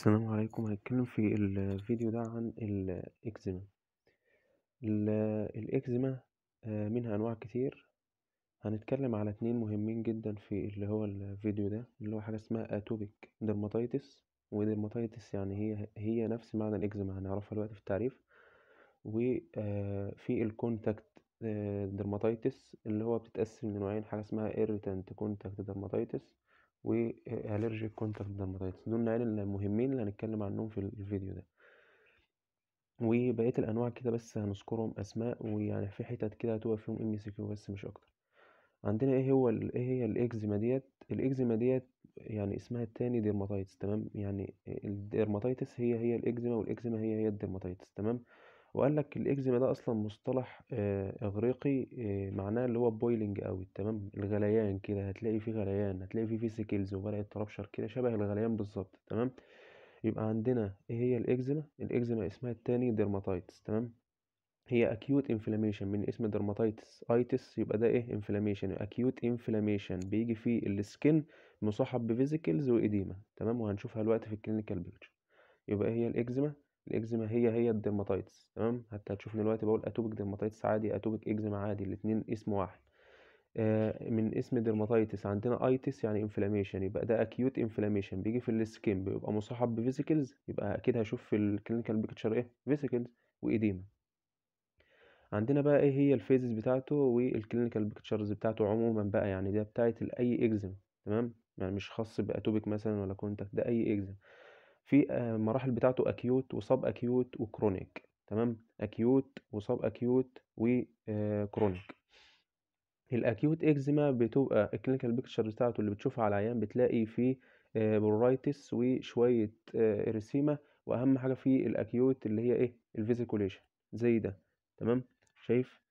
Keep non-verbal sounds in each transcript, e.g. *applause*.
السلام عليكم هنتكلم في الفيديو ده عن الإكزيما الإكزيما آه، منها أنواع كتير هنتكلم على اتنين مهمين جدا في اللي هو الفيديو ده اللي هو حاجة اسمها أتوبيك درماتيتس ودرماتيتس يعني هي هي نفس معنى الإكزيما هنعرفها دلوقتي في التعريف وفي الكونتاكت درماتيتس اللي هو بتتقسم لنوعين حاجة اسمها ايريتانت كونتاكت درماتيتس والالرجيك كونتاكت درماتايتس دول النوعين المهمين اللي هنتكلم عنهم في الفيديو ده وبقيه الانواع كده بس هنذكرهم اسماء ويعني في حتت كده هتبقى فيهم ام سي كيو بس مش اكتر عندنا ايه هو ايه هي الاكزيما ديت الاكزيما ديت يعني اسمها التاني ديرماتيتس تمام يعني الديرماتيتس هي هي الاكزيما والاكزيما هي هي الديرماتيتس تمام وقال لك الاكزيما ده اصلا مصطلح اغريقي معناه اللي هو بويلنج قوي تمام الغليان كده هتلاقي فيه غليان هتلاقي فيه فيسيكلز وورقه ترابشر كده شبه الغليان بالظبط تمام يبقى عندنا ايه هي الاكزيما الاكزيما اسمها التاني ديرماتايتس تمام هي اكيوت انفلاميشن من اسم درماتايتس ايتس يبقى ده ايه انفلاميشن اكيوت انفلاميشن بيجي فيه السكن مصاحب بفيزيكلز وايديما تمام وهنشوفها الوقت في الكلينيكال بيكتشر يبقى إيه هي الاكزيما الاكزيما هي هي الديرماتايتس تمام حتى هتشوف دلوقتي بقول اتوبيك ديرماتايتس عادي اتوبيك اكزيما عادي الاثنين اسم واحد آه من اسم ديرماتايتس عندنا ايتس يعني انفلاميشن يبقى ده اكيوت انفلاميشن بيجي في السكين بيبقى مصاحب بفيزيكلز يبقى اكيد هشوف في الكلينيكال بيكتشر ايه فيزيكلز وايديما عندنا بقى ايه هي الفيزز بتاعته والكلينيكال بيكتشرز بتاعته عموما بقى يعني ده بتاعت اي اكزيما تمام يعني مش خاص باتوبيك مثلا ولا كونتاكت ده اي اكزيما في آه، مراحل بتاعته اكيوت وصاب اكيوت وكرونيك تمام اكيوت وصاب اكيوت وكرونيك الاكيوت اكزيما بتبقى الكلينيكال بيكتشر بتاعته اللي بتشوفها على العيان بتلاقي فيه آه، برورايتس وشويه ارسيما آه، واهم حاجه في الاكيوت اللي هي ايه الفيزيكوليشن زي ده تمام شايف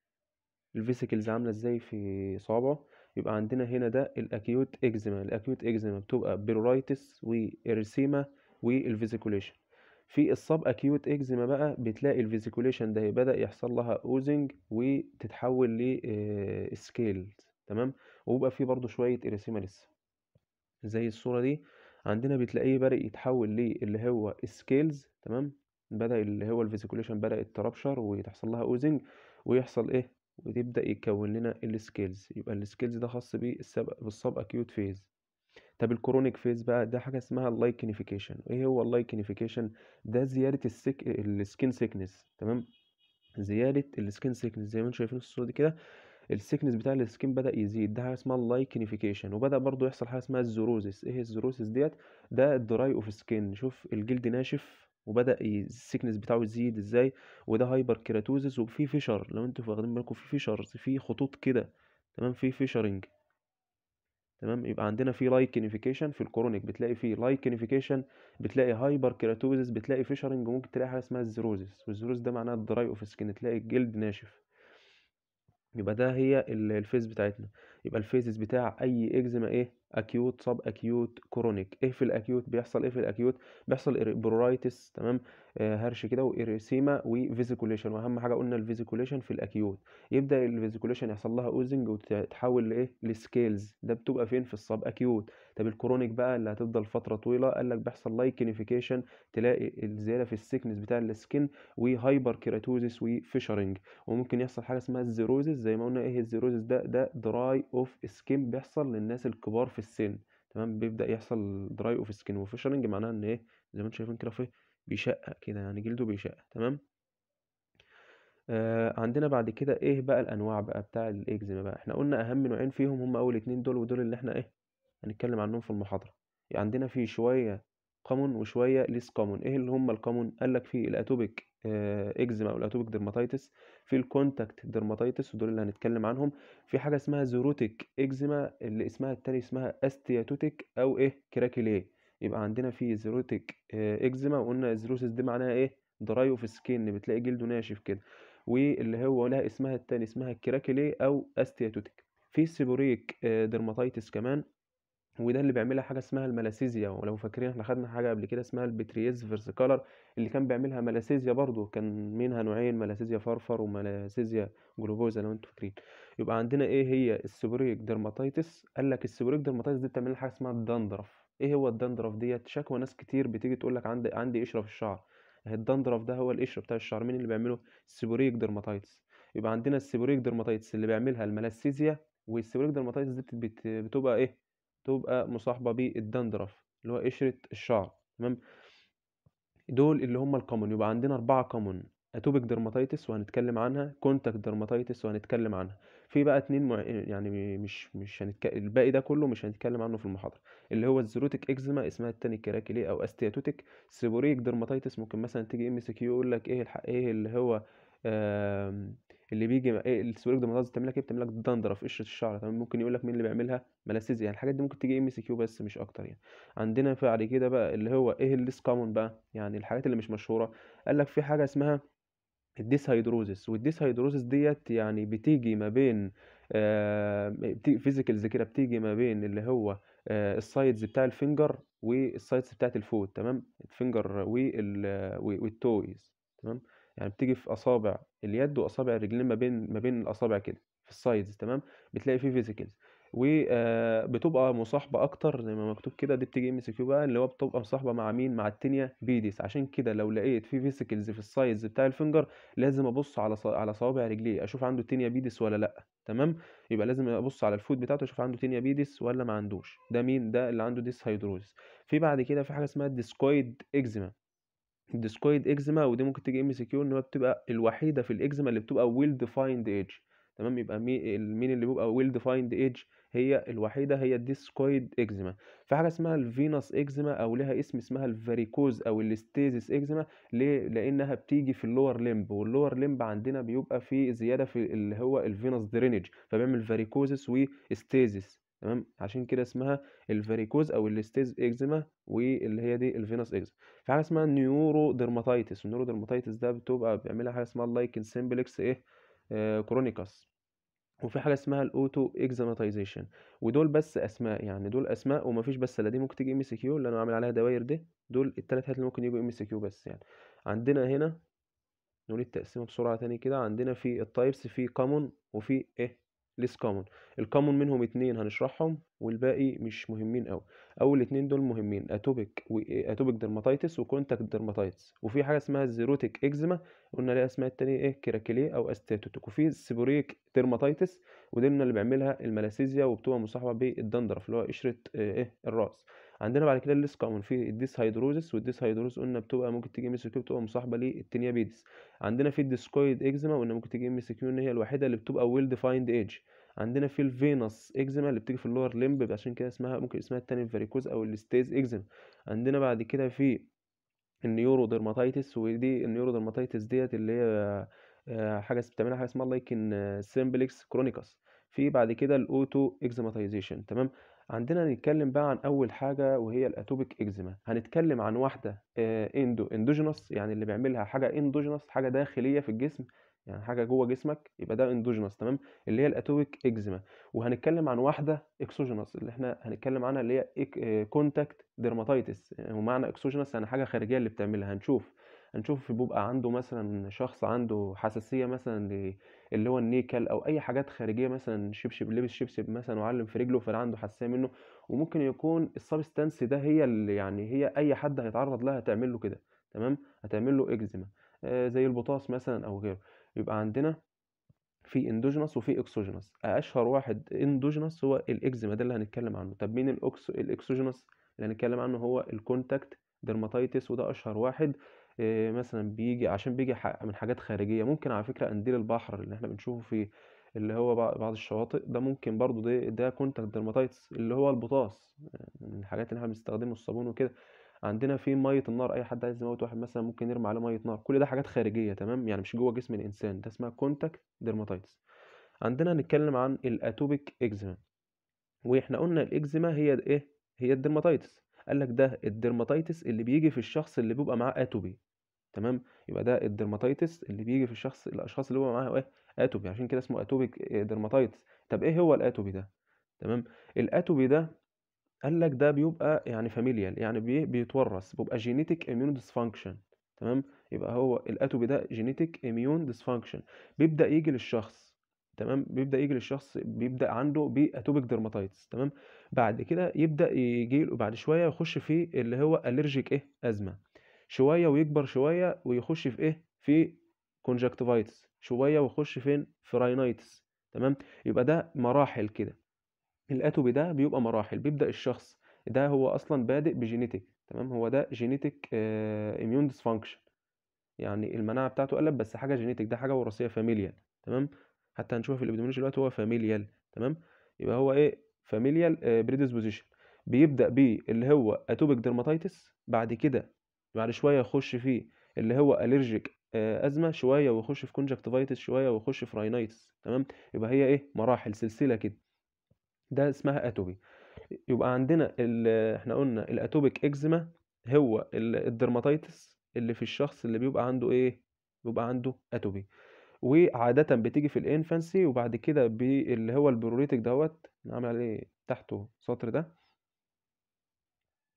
الفيسيكلز عامله ازاي في صوابعه يبقى عندنا هنا ده الاكيوت اكزيما الاكيوت اكزيما بتبقى بيرورايتس واريسيما والفيزيكوليشن في الصب اكيوت اكزيما بقى بتلاقي الفيزيكوليشن ده بدا يحصل لها اوزنج وتتحول لسكيل آه، تمام وبيبقى في برضو شويه اريسيما لسه زي الصوره دي عندنا بتلاقيه بدأ يتحول للي هو سكيلز تمام بدأ اللي هو الفيزيكوليشن بدأ ترابشر ويحصل لها اوزنج ويحصل ايه وتبدأ يتكون لنا السكيلز يبقى السكيلز ده خاص بالصب اكيوت فيز طب الكرونيك فيز بقى ده حاجه اسمها اللايكنيفيكيشن ايه هو اللايكنيفيكيشن ده زياده السك... السكن سيكنس تمام زياده السكن سيكنس زي ما انتم شايفين الصوره دي كده السكنس بتاع السكن بدا يزيد ده حاجه اسمها اللايكنيفيكيشن وبدا برضو يحصل حاجه اسمها الزروزس ايه الزروزس ديت ده الدراي اوف سكن شوف الجلد ناشف وبدا السكنس بتاعه يزيد ازاي وده هايبر كيراتوزس وفي فيشر لو انتوا واخدين بالكم في فيشرز في خطوط كده تمام في فيشرنج تمام يبقى عندنا في كينيفيكيشن في الكورونيك بتلاقي في كينيفيكيشن بتلاقي هايبر كيراتوزيس بتلاقي فيشرنج ممكن تلاقي حاجه اسمها الزيروزيس والزروز ده معناه الدراي اوف سكين تلاقي الجلد ناشف يبقى ده هي الفيس بتاعتنا يبقى الفيزز بتاع اي اكزيما ايه اكيوت صب اكيوت كرونيك ايه في الاكيوت بيحصل ايه في الاكيوت بيحصل برورايتس تمام آه هرش كده وايريسيما وفيزيكوليشن واهم حاجه قلنا الفيزيكوليشن في الاكيوت يبدا الفيزيكوليشن يحصل لها اوزنج وتتحول لايه لسكيلز ده بتبقى فين في الصب اكيوت طب الكرونيك بقى اللي هتفضل فتره طويله قال لك بيحصل لايكنيفيكيشن تلاقي الزياده في السكنس بتاع السكن وهايبر كيراتوزيس وفيشرنج وممكن يحصل حاجه اسمها الزيروزيس زي ما قلنا ايه الزيروزيس ده ده دراي اوف سكين بيحصل للناس الكبار في السن تمام بيبدا يحصل دراي اوف سكين وفيشرنج معناها ان ايه زي ما انتم شايفين كده بيشقق كده يعني جلده بيشقق تمام آه عندنا بعد كده ايه بقى الانواع بقى بتاع الاكزيما بقى احنا قلنا اهم نوعين فيهم هم اول اتنين دول ودول اللي احنا ايه هنتكلم عنهم في المحاضره يعني عندنا في شويه كومون وشويه ليس كومون ايه اللي هم الكومون قال لك في الاتوبيك اكزيما آه، او الاتوبيك ديرماتيتس في الكونتاكت ديرماتيتس ودول اللي هنتكلم عنهم في حاجه اسمها زيروتيك اكزيما اللي اسمها التاني اسمها استياتوتيك او ايه كراكيليه يبقى عندنا في زيروتيك اكزيما آه، وقلنا الزيروسيس دي معناها ايه دراي في السكين بتلاقي جلده ناشف كده واللي هو لها اسمها التاني اسمها كراكيليه او استياتوتيك في سيبوريك ديرماتيتس آه، كمان وده اللي بيعملها حاجه اسمها الملاسيزيا ولو فاكرين احنا خدنا حاجه قبل كده اسمها البتريز كولر اللي كان بيعملها ملاسيزيا برضو كان منها نوعين ملاسيزيا فرفر وملاسيزيا جلوبوزا لو انتوا فاكرين يبقى عندنا ايه هي السيبوريك ديرماتيتس قال لك السيبوريك ديرماتيتس دي بتعمل حاجه اسمها الدندرف ايه هو الدندرف ديت شكوى ناس كتير بتيجي تقول لك عندي عندي قشره في الشعر الدندرف ده هو القشره بتاع الشعر مين اللي بيعمله السيبوريك ديرماتيتس يبقى عندنا السيبوريك ديرماتيتس اللي بيعملها الملاسيزيا والسيبوريك ديرماتيتس دي بتبقى ايه تبقى مصاحبه بالدندرف اللي هو قشره الشعر تمام دول اللي هم الكومون يبقى عندنا اربعه كومون اتوبيك درماتيتس وهنتكلم عنها كونتاكت درماتيتس وهنتكلم عنها في بقى اتنين مع... يعني مش مش هنتك... الباقي ده كله مش هنتكلم عنه في المحاضره اللي هو الزروتك اكزيما اسمها التاني كراكيلي او استياتوتيك سيبوريك درماتيتس ممكن مثلا تيجي ام سي كيو يقول لك ايه الح... ايه اللي هو اللي بيجي ايه السويلك ديرماتايزس بتعمل لك ايه بتعمل لك دندرف قشره الشعر تمام ممكن يقول لك مين اللي بيعملها ملاسيز يعني الحاجات دي ممكن تيجي ام سي كيو بس مش اكتر يعني عندنا بعد كده بقى اللي هو ايه الليس كومون بقى يعني الحاجات اللي مش مشهوره قال لك في حاجه اسمها والديس والديسهيدروزس ديت يعني بتيجي ما بين آه فيزيكالز كده بتيجي ما بين اللي هو آه السايدز بتاع الفينجر والسايدز بتاعت الفوت تمام الفينجر والتويز تمام يعني بتيجي في اصابع اليد واصابع الرجلين ما بين ما بين الاصابع كده في السايدز تمام بتلاقي في فيزيكلز وبتبقى آه، مصاحبه اكتر زي ما مكتوب كده دي بتيجي ام كيو بقى اللي هو بتبقى مصاحبه مع مين مع التينيا بيديس عشان كده لو لقيت في فيسيكلز في السايدز بتاع الفنجر لازم ابص على على صوابع رجليه اشوف عنده تينيا بيديس ولا لا تمام يبقى لازم ابص على الفود بتاعته اشوف عنده تينيا بيديس ولا ما عندوش ده مين ده اللي عنده ديس هيدروز في بعد كده في حاجه اسمها ديسكويد اكزيما ديسكويد اكزيما ودي ممكن تيجي ام سي كيو ان هي بتبقى الوحيده في الاكزيما اللي بتبقى ويل ديفايند ايدج تمام يبقى مين اللي بيبقى ويل ديفايند ايدج هي الوحيده هي الديسكويد اكزيما في حاجه اسمها الفينوس اكزيما او ليها اسم اسمها الفاريكوز او الاستيزيس اكزيما ليه لانها بتيجي في اللور ليمب واللور ليمب عندنا بيبقى فيه زياده في اللي هو الفينوس درينج فبيعمل فاريكوزس واستيزيس تمام عشان كده اسمها الفاريكوز او الاستيز اكزيما واللي هي دي الفينوس اكزيما في حاجه اسمها نيورو ديرماتايتس النيورو ديرماتايتس ده بتبقى بيعملها حاجه اسمها اللايكن سيمبلكس ايه آه كرونيكاس وفي حاجه اسمها الاوتو اكزيماتايزيشن ودول بس اسماء يعني دول اسماء ومفيش بس لا دي ممكن تيجي ام اس كيو اللي انا عامل عليها دواير دي دول الثلاث حاجات اللي ممكن يجوا ام اس كيو بس يعني عندنا هنا نقول التقسيمه بسرعه تاني كده عندنا في التايبس في كومون وفي ايه ليس كومن الكومن منهم اتنين هنشرحهم والباقي مش مهمين قوي اول اتنين دول مهمين اتوبيك واتوبيك درماتيتس وكونتاكت درماتيتس وفي حاجه اسمها الزيروتيك اكزيما قلنا ليها اسمها التانية ايه كراكيلي او استاتوتيك وفي السيبوريك درماتيتس ودي اللي بيعملها الملاسيزيا وبتبقى مصاحبه بالدندرف اللي هو قشره آه، ايه الراس عندنا بعد كده الليس كومن في الديس هيدروزس والديس هيدروزس قلنا بتبقى ممكن تيجي ام كيو بتبقى مصاحبه للتنيابيدس عندنا في الديسكويد اكزيما قلنا ممكن تيجي ام كيو ان هي الوحيده اللي بتبقى ويل ديفايند ايدج عندنا في الفينوس اكزيما اللي بتيجي في اللور ليمب عشان كده اسمها ممكن اسمها التاني الفاريكوز او الستيز اكزيما عندنا بعد كده في النيورو ديرماتايتس ودي النيورو ديرماتايتس ديت اللي هي آه، حاجه بتعملها حاجه اسمها لايكن سيمبلكس كرونيكس في بعد كده الاوتو اكزيماتايزيشن تمام عندنا نتكلم بقى عن أول حاجة وهي الأتوبيك إكزيما هنتكلم عن واحدة آه، إندو إندوجينوس يعني اللي بيعملها حاجة إندوجينوس حاجة داخلية في الجسم يعني حاجه جوه جسمك يبقى ده اندوجينوس تمام اللي هي الاتوبيك اكزيما وهنتكلم عن واحده اكسوجينوس اللي احنا هنتكلم عنها اللي هي كونتاكت آه، ديرماتايتس ومعنى اكسوجينوس يعني حاجه خارجيه اللي بتعملها هنشوف هنشوف بيبقى عنده مثلا شخص عنده حساسيه مثلا اللي هو النيكل او اي حاجات خارجيه مثلا شبشب لبس شبشب مثلا وعلم في رجله فده عنده حساسيه منه وممكن يكون السبستانس ده هي اللي يعني هي اي حد هيتعرض لها هتعمل له كده تمام هتعمل له اكزيما آه زي البطاس مثلا او غيره يبقى عندنا في اندوجنس وفي اكسوجنس اشهر واحد اندوجنس هو الاكزيما ده اللي هنتكلم عنه طب مين الاكسوجنس اللي هنتكلم عنه هو الكونتاكت ديرماتيتس وده اشهر واحد آه، مثلًا بيجي عشان بيجي من حاجات خارجية، ممكن على فكرة قنديل البحر اللي إحنا بنشوفه في اللي هو بعض الشواطئ، ده ممكن برضه ده ده كونتاكت dermatitis اللي هو البطاس، آه، من الحاجات اللي إحنا بنستخدمه الصابون وكده. عندنا في مَيّة النار، أي حد عايز يموّت واحد مثلًا ممكن يرمي عليه مَيّة نار، كل ده حاجات خارجية تمام، يعني مش جوّه جسم الإنسان، ده اسمها كونتاكت dermatitis. عندنا هنتكلم عن الأتوبيك إكزيما وإحنا قُلنا الإكزيما هي إيه هي الdermatitis، قال لك ده الdermatitis اللي بيجي في الشخص اللي بيبقى معاه أتوبي تمام يبقى ده الديرماتيتس اللي بيجي في الشخص الاشخاص اللي هو معاها ايه اتوبي عشان كده اسمه اتوبيك آه، ديرماتيتس طب ايه هو الاتوبي ده تمام الاتوبي ده قال لك ده بيبقى يعني فاميليال يعني بيتورث بيبقى جينيتك اميون ديسفانكشن تمام يبقى هو الاتوبي ده جينيتك اميون ديسفانكشن بيبدا يجي للشخص تمام بيبدا يجي للشخص بيبدا عنده باتوبيك ديرماتايتس تمام بعد كده يبدا يجي له بعد شويه يخش في اللي هو الرجيك ايه ازمه شويه ويكبر شويه ويخش في ايه في كونجكتيفايتس شويه ويخش فين في راينايتس تمام يبقى ده مراحل كده الاتوبي ده بيبقى مراحل بيبدا الشخص ده هو اصلا بادئ بجينيتك تمام هو ده جينيتك اميون ديسفانكشن يعني المناعه بتاعته قلب بس حاجه جينيتك ده حاجه وراثيه فاميليال تمام حتى هنشوفها في الابيديمولوجي دلوقتي هو فاميليال تمام يبقى هو ايه فاميليال آه، بريديسبوزيشن بيبدا بيه اللي هو اتوبيك درماتيتس بعد كده بعد شويه يخش في اللي هو الرجيك آه، ازمه شويه ويخش في كونجكتيفايتس شويه ويخش في راينايتس تمام يبقى هي ايه مراحل سلسله كده ده اسمها اتوبي يبقى عندنا احنا قلنا الاتوبيك اكزيما هو الدرماتيتس اللي في الشخص اللي بيبقى عنده ايه بيبقى عنده اتوبي وعاده بتيجي في الانفانسي وبعد كده اللي هو البروليتك دوت نعمل عليه تحته سطر ده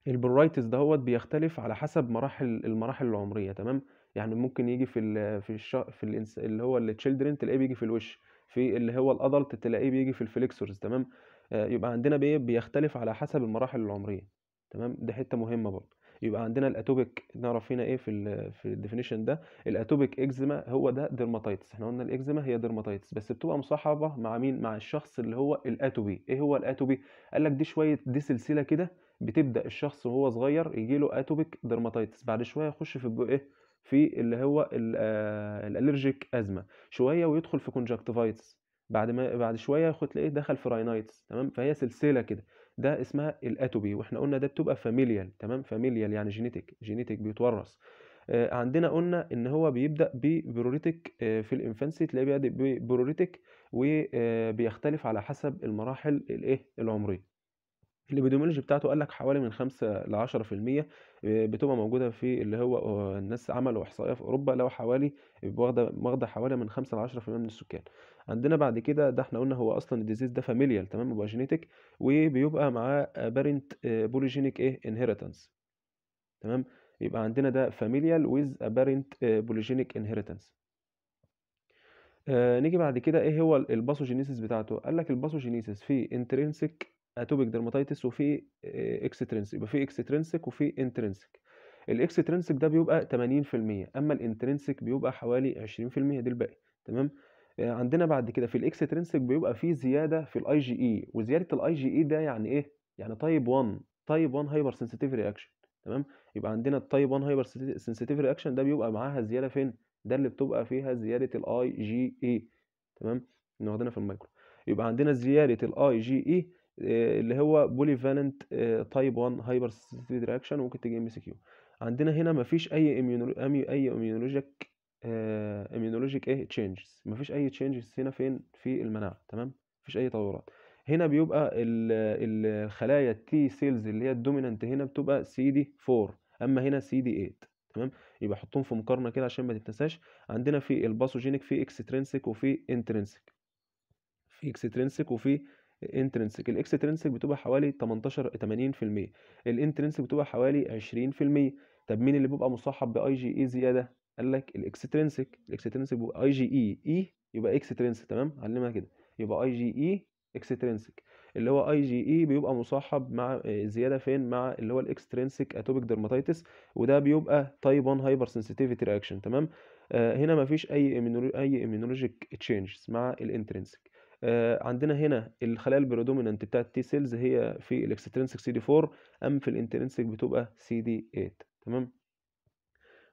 البرورايتس دهوت بيختلف على حسب مراحل المراحل العمريه تمام يعني ممكن يجي في الـ في الش... في الـ اللي هو التشيلدرن تلاقيه بيجي في الوش في اللي هو الادلت تلاقيه بيجي في الفليكسورز تمام آه يبقى عندنا بيه بيختلف على حسب المراحل العمريه تمام دي حته مهمه برضه يبقى عندنا الاتوبيك نعرف هنا ايه في الـ في الديفينيشن ده الاتوبيك اكزيما هو ده ديرماتايتس احنا قلنا الاكزيما هي ديرماتايتس بس بتبقى مصاحبه مع مين مع الشخص اللي هو الاتوبي ايه هو الاتوبي قال لك دي شويه دي سلسله كده بتبدا الشخص وهو صغير يجيله اتوبيك درماتيتس بعد شويه يخش في ايه في اللي هو الالرجيك آه، ازمه شويه ويدخل في كونجكتيفايتس بعد ما بعد شويه ياخد تلاقيه دخل في راينايتس تمام فهي سلسله كده ده اسمها الاتوبي واحنا قلنا ده بتبقى فاميليال تمام فاميليال يعني جينيتك جينيتك بيتورث آه عندنا قلنا ان هو بيبدا ببروريتك آه في الانفانسي تلاقيه بيبدا ببروريتك وبيختلف آه، على حسب المراحل الايه العمريه الابيديمولوجي بتاعته قال لك حوالي من 5 ل 10% آه، بتبقى موجوده في اللي هو آه، الناس عملوا احصائيه في اوروبا لو حوالي واخده واخده حوالي من 5 ل 10% من السكان عندنا بعد كده ده احنا قلنا هو اصلا الديزيز ده فاميليال تمام بيبقى جينيتك وبيبقى معاه بارنت آه، بوليجينيك ايه انهيرتنس تمام يبقى عندنا ده فاميليال ويز بارنت بوليجينيك انهيرتنس نيجي بعد كده ايه هو الباثوجينيسيس بتاعته قال لك الباثوجينيسيس في انترينسيك اتوبيك ديرماتيتس وفي اكسترنسك آه، يبقى في اكسترنسك وفي انترنسك الاكسترنسك ده بيبقى 80% اما الانترنسك بيبقى حوالي 20% دي الباقي تمام آه، عندنا بعد كده في الاكسترنسك بيبقى في زياده في الاي جي اي e، وزياده الاي جي اي e ده يعني ايه يعني تايب 1 تايب 1 هايبر سنسيتيف رياكشن تمام يبقى عندنا التايب 1 هايبر سنسيتيف رياكشن ده بيبقى معاها زياده فين ده اللي بتبقى فيها زياده الاي جي اي e، تمام اللي واخدينها في المايكرو يبقى عندنا زياده الاي جي اي آه، اللي هو بولي فالنت تايب 1 هايبر سيستيك رياكشن ممكن تجي ام سي كيو عندنا هنا مفيش اي اي اميونولوجيك اميونولوجيك آه، ايه تشينجز مفيش اي تشينجز هنا فين في المناعه تمام مفيش اي تطورات هنا بيبقى الخلايا التي سيلز اللي هي الدومينانت هنا بتبقى سي دي 4 اما هنا سي دي 8 تمام يبقى حطهم في مقارنه كده عشان ما تتنساش عندنا في الباثوجينيك في اكسترينسيك وفي انترينسيك في اكسترينسيك وفي انترنسك الاكسترنسك بتبقى حوالي 18 80% الانترنسك بتبقى حوالي 20% طب مين اللي بيبقى مصاحب باي جي اي زياده قال لك الاكسترنسك الاكسترنسك بيبقى اي جي اي اي يبقى اكسترنسك تمام علمها كده يبقى اي جي اي اكسترنسك اللي هو اي جي اي بيبقى مصاحب مع آه، زياده فين مع اللي هو الاكسترنسك اتوبيك درماتيتس وده بيبقى تايب 1 هايبر سنسيتيفيتي رياكشن تمام آه، هنا مفيش اي اي امينولوجيك تشينجز مع الانترنسك آه، عندنا هنا الخلايا البريدومينانت بتاعت التي سيلز هي في الاكسترنسك سي دي 4 ام في الانترنسك بتبقى سي دي 8 تمام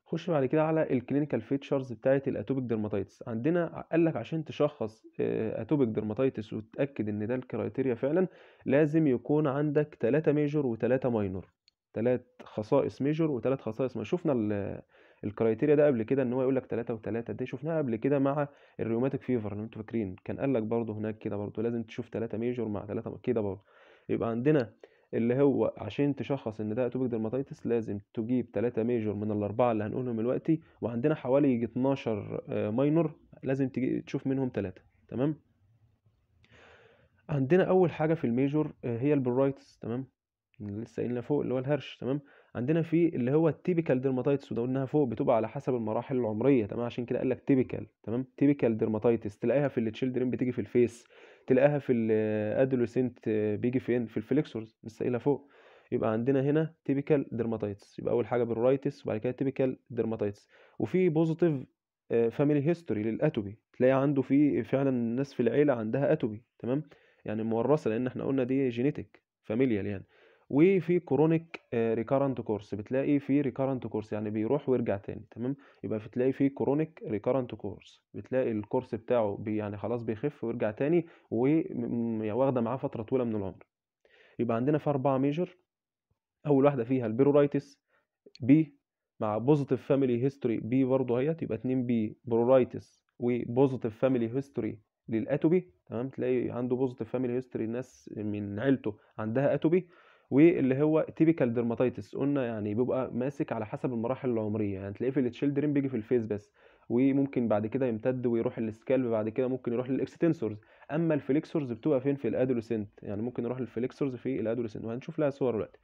خش بعد كده على الكلينيكال فيتشرز بتاعت الاتوبيك ديرماتيتس عندنا قال لك عشان تشخص اتوبيك ديرماتيتس وتتاكد ان ده الكرايتيريا فعلا لازم يكون عندك 3 ميجور و3 ماينور 3 خصائص ميجور و3 خصائص ما شفنا الكرايتيريا ده قبل كده ان هو يقول لك 3 و3 دي شفناها قبل كده مع الريوماتيك فيفر لو انتوا فاكرين كان قال لك برده هناك كده برده لازم تشوف 3 ميجور مع 3 كده برده يبقى عندنا اللي هو عشان تشخص ان ده اتوبيك درماتيتس لازم تجيب 3 ميجور من الاربعه اللي هنقولهم دلوقتي وعندنا حوالي 12 ماينور آه، لازم تشوف منهم 3 تمام عندنا اول حاجه في الميجور آه، هي البرايتس تمام لسه قايلنا فوق اللي هو الهرش تمام عندنا في اللي هو التيبيكال ديرماتايتس وده قلناها فوق بتبقى على حسب المراحل العمريه تمام عشان كده قال لك تيبيكال تمام تيبيكال ديرماتايتس تلاقيها في التشيلدرن بتيجي في الفيس تلاقيها في الادوليسنت بيجي فين في الفليكسورز لسه قايلها فوق يبقى عندنا هنا تيبيكال ديرماتايتس يبقى اول حاجه بالرايتس وبعد كده تيبيكال ديرماتايتس وفي بوزيتيف فاميلي هيستوري للاتوبي تلاقي عنده في فعلا الناس في العيله عندها اتوبي تمام يعني مورثه لان احنا قلنا دي جينيتك فاميليال يعني وفي كرونيك ريكارنت كورس بتلاقي في ريكارنت كورس يعني بيروح ويرجع تاني تمام يبقى بتلاقي في كرونيك ريكارنت كورس بتلاقي الكورس بتاعه بي يعني خلاص بيخف ويرجع تاني وواخده يعني معاه فتره طويله من العمر يبقى عندنا في اربعه ميجر اول واحده فيها البيرورايتس بي مع بوزيتيف فاميلي هيستوري بي برضه اهيت يبقى 2 بي برورايتس وبوزيتيف فاميلي هيستوري للاتوبي تمام تلاقي عنده بوزيتيف فاميلي هيستوري ناس من عيلته عندها اتوبي واللي هو تيبيكال ديرماتيتس قلنا يعني بيبقى ماسك على حسب المراحل العمريه يعني تلاقيه في التشيلدرن بيجي في الفيس بس وممكن بعد كده يمتد ويروح للسكالب بعد كده ممكن يروح للاكستنسورز اما الفليكسورز بتبقى فين في الادوليسنت يعني ممكن يروح للفليكسورز في الادوليسنت وهنشوف لها صور دلوقتي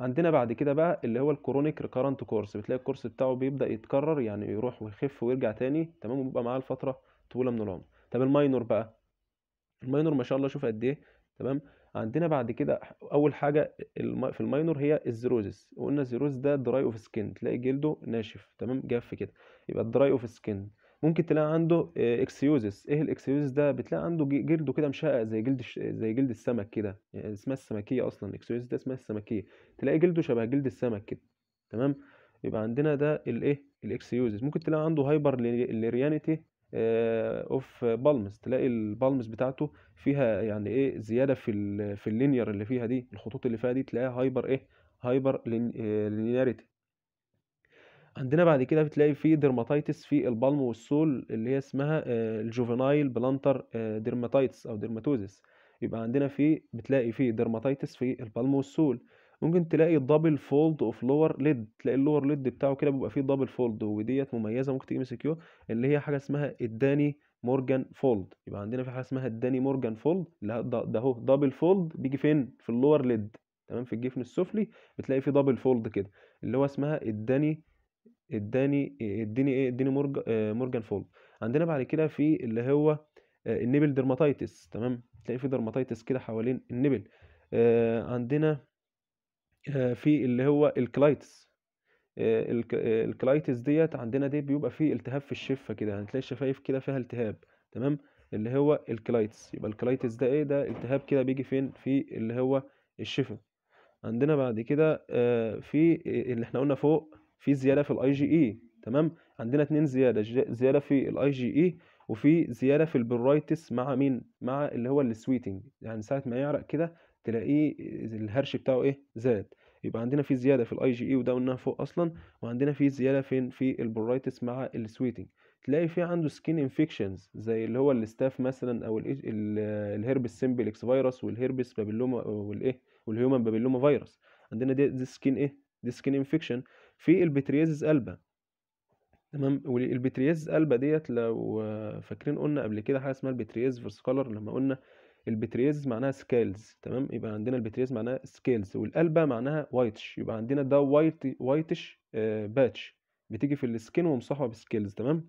عندنا بعد كده بقى اللي هو الكرونيك ريكارنت كورس بتلاقي الكورس بتاعه بيبدا يتكرر يعني يروح ويخف ويرجع تاني تمام وبيبقى معاه لفتره طويله من العمر طب الماينور بقى الماينور ما شاء الله شوف قد ايه تمام عندنا بعد كده اول حاجه في الماينور هي الزيروزس وقلنا الزيروز ده دراي اوف سكين تلاقي جلده ناشف تمام جاف كده يبقى الدراي اوف سكين ممكن تلاقي عنده اكسيوزس آه، ايه الاكسيوزس ده بتلاقي عنده جلده كده مشقق زي جلد زي جلد السمك كده يعني اسمها السمكيه اصلا اكسيوزس ده اسمها السمكيه تلاقي جلده شبه جلد السمك كده تمام يبقى عندنا ده الايه الاكسيوزس ممكن تلاقي عنده هايبر ليريانيتي اوف آه، بالمز تلاقي البالمز بتاعته فيها يعني ايه زياده في الـ في اللينير اللي فيها دي الخطوط اللي فيها دي تلاقيها هايبر ايه هايبر لينياريتي آه، عندنا بعد كده بتلاقي في ديرماتيتس في البالم والسول اللي هي اسمها الجوفينايل بلانتر ديرماتيتس او ديرماتوزيس يبقى عندنا في بتلاقي في ديرماتيتس في البالم والسول ممكن تلاقي دبل فولد اوف لور ليد تلاقي اللور ليد بتاعه كده بيبقى فيه دبل فولد وديت مميزه ممكن تيجي من سكيو اللي هي حاجه اسمها الداني مورجان فولد يبقى عندنا في حاجه اسمها الداني مورجان فولد اللي ده اهو دبل فولد بيجي فين في اللور ليد تمام في الجفن السفلي بتلاقي فيه دبل فولد كده اللي هو اسمها الداني الداني اديني ايه مورج آه، مورجان فولد عندنا بعد كده في اللي هو آه، النبل درماتيتس تمام تلاقي في درماتيتس كده حوالين النبل آه، عندنا آه، في اللي هو الكلايتس آه، آه، الكلايتس ديت عندنا دي بيبقى فيه التهاب في الشفه كده هتلاقي الشفايف كده فيها التهاب تمام اللي هو الكلايتس يبقى الكلايتس ده ايه ده التهاب كده بيجي فين في اللي هو الشفه عندنا بعد كده في إيه، اللي احنا قلنا فوق في زياده في الاي جي اي e، تمام عندنا اتنين زياده زياده في الاي جي اي e وفي زياده في البرايتس مع مين مع اللي هو السويتنج يعني ساعه ما يعرق كده تلاقيه الهرش بتاعه ايه زاد يبقى عندنا في زياده في الاي جي اي e وده قلناها فوق اصلا وعندنا في زياده فين في البرايتس مع السويتنج تلاقي في عنده سكين انفكشنز زي اللي هو الستاف مثلا او الهربس سيمبلكس فيروس والهربس بابيلوما والايه والهيومن بابيلوما فيروس عندنا دي, دي سكين ايه دي سكين انفكشن في البتريازيس البا تمام والبترياز البا ديت لو فاكرين قلنا قبل كده حاجه اسمها فيرس كولر لما قلنا البتريز معناها سكيلز تمام يبقى عندنا البتريز معناها سكيلز والقلبه معناها وايتش يبقى عندنا ده وايت وايتش باتش بتيجي في السكين ومصاحبه بسكيلز تمام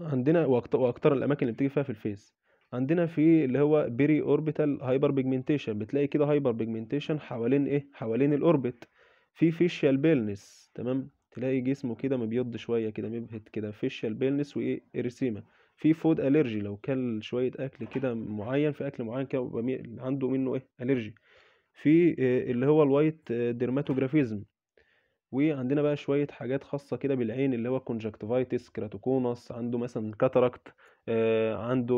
عندنا واكتر الاماكن اللي بتيجي فيها في الفيس عندنا في اللي هو بيري اوربيتال هايبر بيجمنتيشن بتلاقي كده هايبر بيجمنتيشن حوالين ايه حوالين الاوربت في فيشيال بيلنس تمام تلاقي جسمه كده مبيض شويه كده مبهت كده فيشيال بيلنس وايه اريسيما في فود الرجي لو كل شويه اكل كده معين في اكل معين كده عنده منه ايه الرجي في آه، اللي هو الوايت آه، ديرماتوجرافيزم وعندنا بقى شوية حاجات خاصة كده بالعين اللي هو كونجكتيفايتس كراتوكونس عنده مثلا كاتاراكت آه، عنده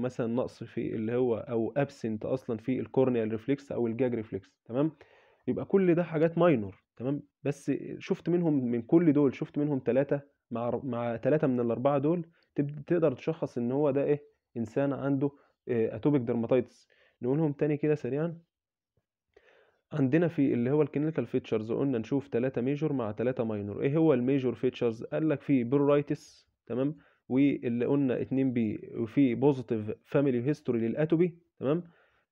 مثلا نقص في اللي هو أو أبسنت أصلا في الكورنيال ريفلكس أو الجاج ريفلكس تمام يبقى كل ده حاجات ماينور تمام بس شفت منهم من كل دول شفت منهم ثلاثة مع مع ثلاثة من الأربعة دول تقدر تشخص إن هو ده إيه إنسان عنده أتوبيك ديرماتيتس نقولهم تاني كده سريعا عندنا في اللي هو الكلينيكال فيتشرز قلنا نشوف ثلاثة ميجور مع ثلاثة ماينور ايه هو الميجور فيتشرز قال لك في برورايتس تمام واللي قلنا اتنين بي وفي بوزيتيف فاميلي هيستوري للاتوبي تمام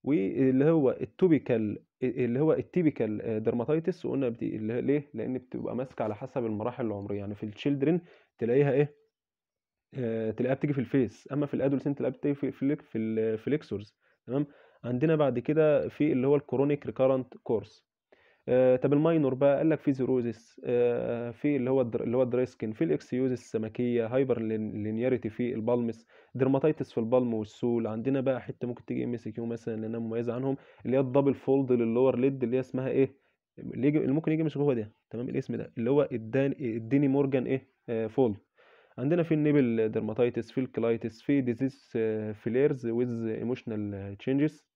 واللي هو التوبيكال اللي هو التيبيكال درماتيتس قلنا بتي... ليه لان بتبقى ماسكه على حسب المراحل العمريه يعني في التشيلدرن تلاقيها ايه آه، تلاقيها بتيجي في الفيس اما في الادولسنت تلاقيها بتيجي في الفليك... في الفليكسورز تمام عندنا بعد كده في اللي هو الكرونيك ريكارنت كورس آه، طب الماينور بقى قال لك في زيروزس آه، في اللي هو اللي هو الدرايسكن في الاكسيوزس السمكيه هايبر لينياريتي في البالمس درماتيتس في البالم والسول عندنا بقى حته ممكن تيجي ام اس كيو مثلا اللي انا مميزه عنهم اللي هي الدبل فولد للور ليد اللي هي اسمها ايه اللي, يجي ممكن يجي مش هو ده تمام الاسم ده اللي هو الدان الديني مورجان ايه آه فولد عندنا في النيبل درماتيتس في الكلايتس في ديزيز آه، فيليرز ويز ايموشنال تشينجز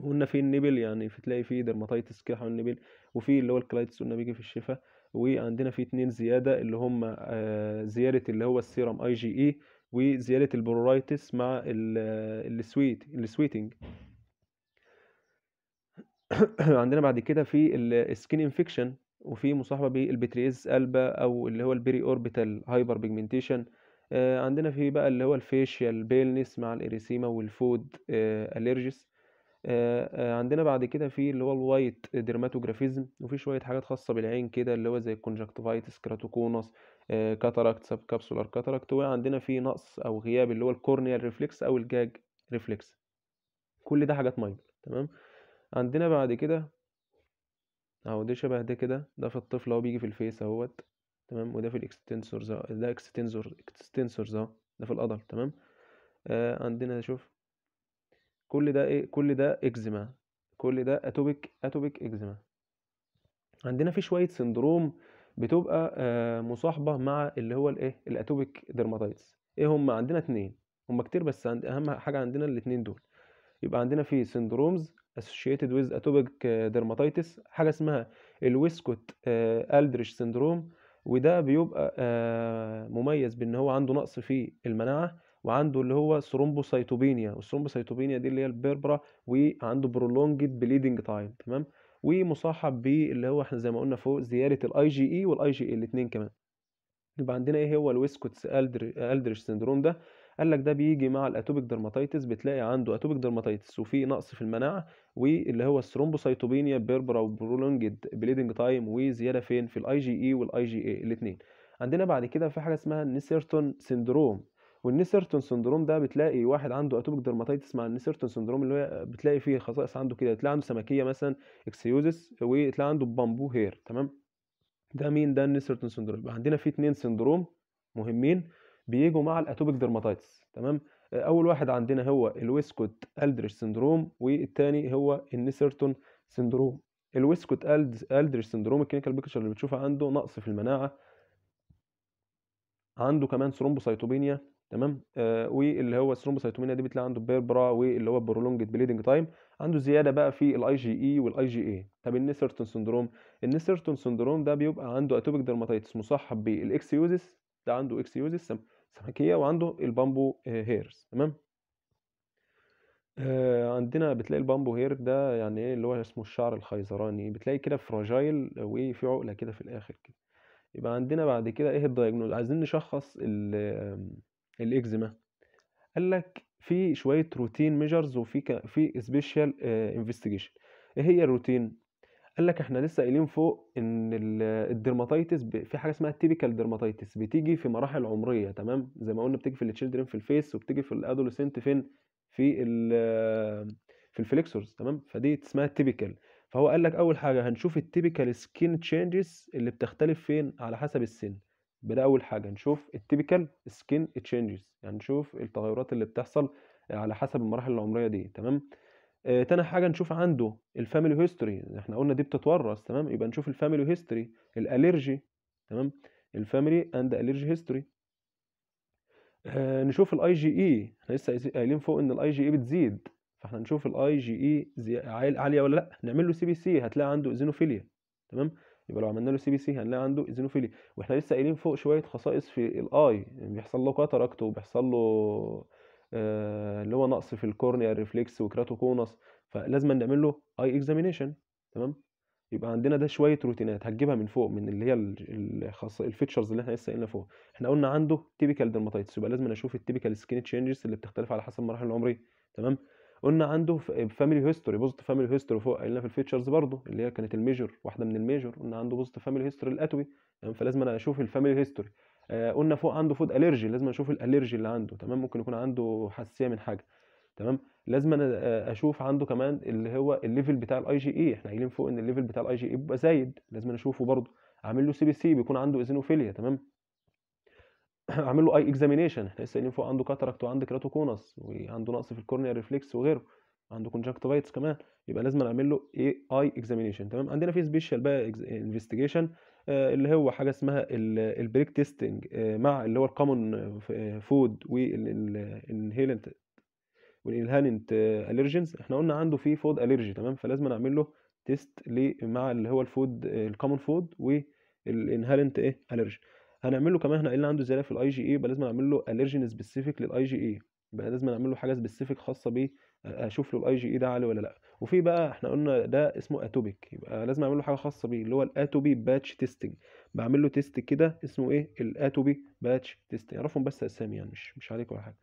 قلنا في النبل يعني تلاقي في درماتيتس كده حوالين النبل وفي اللي هو الكلايتس قلنا بيجي في الشفا وعندنا في اتنين زيادة اللي هم آه، زيادة اللي هو السيرم اي جي اي e وزيادة البرورايتس مع السويت السويتنج *coughs* عندنا بعد كده في السكين انفكشن وفي مصاحبة بالبتريز البا او اللي هو البيري اوربيتال هايبر آه، بيجمنتيشن عندنا في بقى اللي هو الفيشيال بيلنس مع الاريسيما والفود اليرجيس آه، آه، آه، عندنا بعد كده في اللي هو الوايت ديرماتوجرافيزم وفي شوية حاجات خاصة بالعين كده اللي هو زي الكونجكتيفايتس كراتوكونس كاتاراكت سب كابسولار كاتاراكت وعندنا في نقص أو غياب اللي هو الكورنيال ريفلكس أو الجاج ريفلكس كل ده حاجات مايل تمام عندنا بعد كده اهو ده شبه ده كده ده في الطفل اهو بيجي في الفيس اهوت تمام وده في الاكستنسورز ده اكستنسور اكستنسورز اهو ده في الادل تمام آه عندنا شوف كل ده ايه كل ده اكزيما كل ده اتوبيك اتوبيك اكزيما عندنا في شويه سندروم بتبقى آه، مصاحبه مع اللي هو الايه الاتوبيك ديرماتايتس ايه هم عندنا اتنين هم كتير بس عند اهم حاجه عندنا الاتنين دول يبقى عندنا في سندرومز اسوشيتد ويز اتوبيك dermatitis حاجه اسمها الويسكوت الدريش سندروم وده بيبقى آه، مميز بان هو عنده نقص في المناعه وعنده اللي هو ثرومبوسايتوبينيا والثرومبوسايتوبينيا دي اللي هي البربرا وعنده برولونجد بليدنج تايم تمام ومصاحب باللي هو احنا زي ما قلنا فوق زيادة الاي جي اي e والاي جي اي e الاثنين كمان يبقى عندنا ايه هو الويسكوتس الدريش سندروم ده قال لك ده بيجي مع الاتوبيك درماتيتس بتلاقي عنده اتوبيك درماتيتس وفي نقص في المناعه واللي هو الثرومبوسايتوبينيا بيربرا وبرولونجد بليدنج تايم وزياده فين في الاي جي اي e والاي جي اي الاثنين عندنا بعد كده في حاجه اسمها نيسيرتون سندروم والنسرتون سندروم ده بتلاقي واحد عنده اتوبيك درماتيتس مع النسرتون سندروم اللي هو بتلاقي فيه خصائص عنده كده تلاقي عنده سمكيه مثلا اكسيوزس وتلاقي عنده بامبو هير تمام ده مين ده النسرتون سندروم يبقى عندنا فيه اتنين سندروم مهمين بيجوا مع الاتوبيك درماتيتس تمام اول واحد عندنا هو الويسكوت الدريش سندروم والتاني هو النسرتون سندروم الويسكوت الدريش سندروم الكلينيكال بيكتشر اللي بتشوفها عنده نقص في المناعه عنده كمان ثرومبوسايتوبينيا تمام آه واللي هو الثرومبوسايتومينيا دي بتلاقي عنده بيربرا واللي هو برولونجد بليدنج تايم عنده زياده بقى في الاي جي اي e والاي جي اي طب النسرتون سندروم النسرتون سندروم ده بيبقى عنده اتوبيك درماتيتس مصاحب بالاكسيوزيس ده عنده اكسيوزيس سمكيه وعنده البامبو هيرز تمام آه عندنا بتلاقي البامبو هير ده يعني ايه اللي هو اسمه الشعر الخيزراني بتلاقي كده فراجايل وفي عقله كده في الاخر كده يبقى عندنا بعد كده ايه الدايجنوز عايزين نشخص ال الاكزيما قال لك في شويه روتين ميجرز وفي في سبيشال انفستيجيشن آه، ايه هي الروتين قال لك احنا لسه قايلين فوق ان الدرماتيتس في حاجه اسمها التيبيكال درماتيتس بتيجي في مراحل عمريه تمام زي ما قلنا بتيجي في التشيلدرن في الفيس وبتيجي في الادولسنت فين في ال في الفليكسورز تمام فدي اسمها التيبيكال فهو قال لك اول حاجه هنشوف التيبيكال سكين تشينجز اللي بتختلف فين على حسب السن بده اول حاجه نشوف التيبيكال سكين تشينجز يعني نشوف التغيرات اللي بتحصل آه، على حسب المراحل العمريه دي تمام آه تاني حاجه نشوف عنده الفاميلي هيستوري احنا قلنا دي بتتورث تمام يبقى نشوف الفاميلي هيستوري الالرجي تمام الفاميلي اند الرجي هيستوري نشوف الاي جي اي e، احنا لسه قايلين فوق ان الاي جي اي e بتزيد فاحنا نشوف الاي جي اي عاليه ولا لا نعمل له سي بي سي هتلاقي عنده ايزينوفيليا تمام يبقى لو عملنا له سي بي سي هنلاقي عنده ايزينوفيليا واحنا لسه قايلين فوق شويه خصائص في الاي يعني بيحصل له كاتاركت وبيحصل له آه اللي هو نقص في الكورنيا ريفلكس وكراتوكونس فلازم نعمل له اي اكزامينيشن تمام يبقى عندنا ده شويه روتينات هتجيبها من فوق من اللي هي الفيتشرز اللي احنا لسه قايلينها فوق احنا قلنا عنده تيبيكال ديرماتيتس يبقى لازم اشوف التيبيكال سكين تشينجز اللي بتختلف على حسب المراحل العمريه تمام قلنا عنده فاميلي هيستوري بوزيتيف فاميلي هيستوري فوق قلنا في الفيتشرز برضه اللي هي كانت الميجر واحده من الميجر قلنا عنده بوزيتيف فاميلي هيستوري الاتوي يعني فلازم انا اشوف الفاميلي آه، هيستوري قلنا فوق عنده فود الرجي لازم اشوف الالرجي اللي عنده تمام ممكن يكون عنده حساسيه من حاجه تمام لازم انا آه، اشوف عنده كمان اللي هو الليفل بتاع الاي جي اي e، احنا قايلين فوق ان الليفل بتاع الاي جي اي بيبقى e زايد لازم انا اشوفه برضه عامل له سي بي سي بيكون عنده ايزينوفيليا تمام *clears throat* اعمل له اي اكزامينيشن احنا لسه قايلين فوق عنده كاتراكت وعنده كراتوكونس وعنده نقص في الكورنيا ريفلكس وغيره عنده كونجكتيفايتس كمان يبقى لازم اعمل له اي اي اكزامينيشن تمام عندنا في سبيشال بقى انفستيجيشن آه، اللي هو حاجه اسمها البريك تيستنج آه، مع اللي هو الكومون فود والانهيلنت والانهيلنت اليرجنز احنا قلنا عنده في فود اليرجي تمام فلازم اعمل له تيست مع اللي هو الفود الكومون فود والانهيلنت ايه اليرجي هنعمل له كمان احنا اللي عنده زياده في الاي جي اي يبقى لازم اعمل له الرجين سبيسيفيك للاي جي اي يبقى لازم اعمل له حاجه سبيسيفيك خاصه بيه اشوف له الاي جي اي ده عالي ولا لا وفي بقى احنا قلنا ده اسمه اتوبيك يبقى لازم اعمل له حاجه خاصه بيه اللي هو الاتوبي باتش تيستنج بعمل له تيست كده اسمه ايه الاتوبي باتش تيستنج اعرفهم بس اسامي يعني مش مش عليك ولا حاجه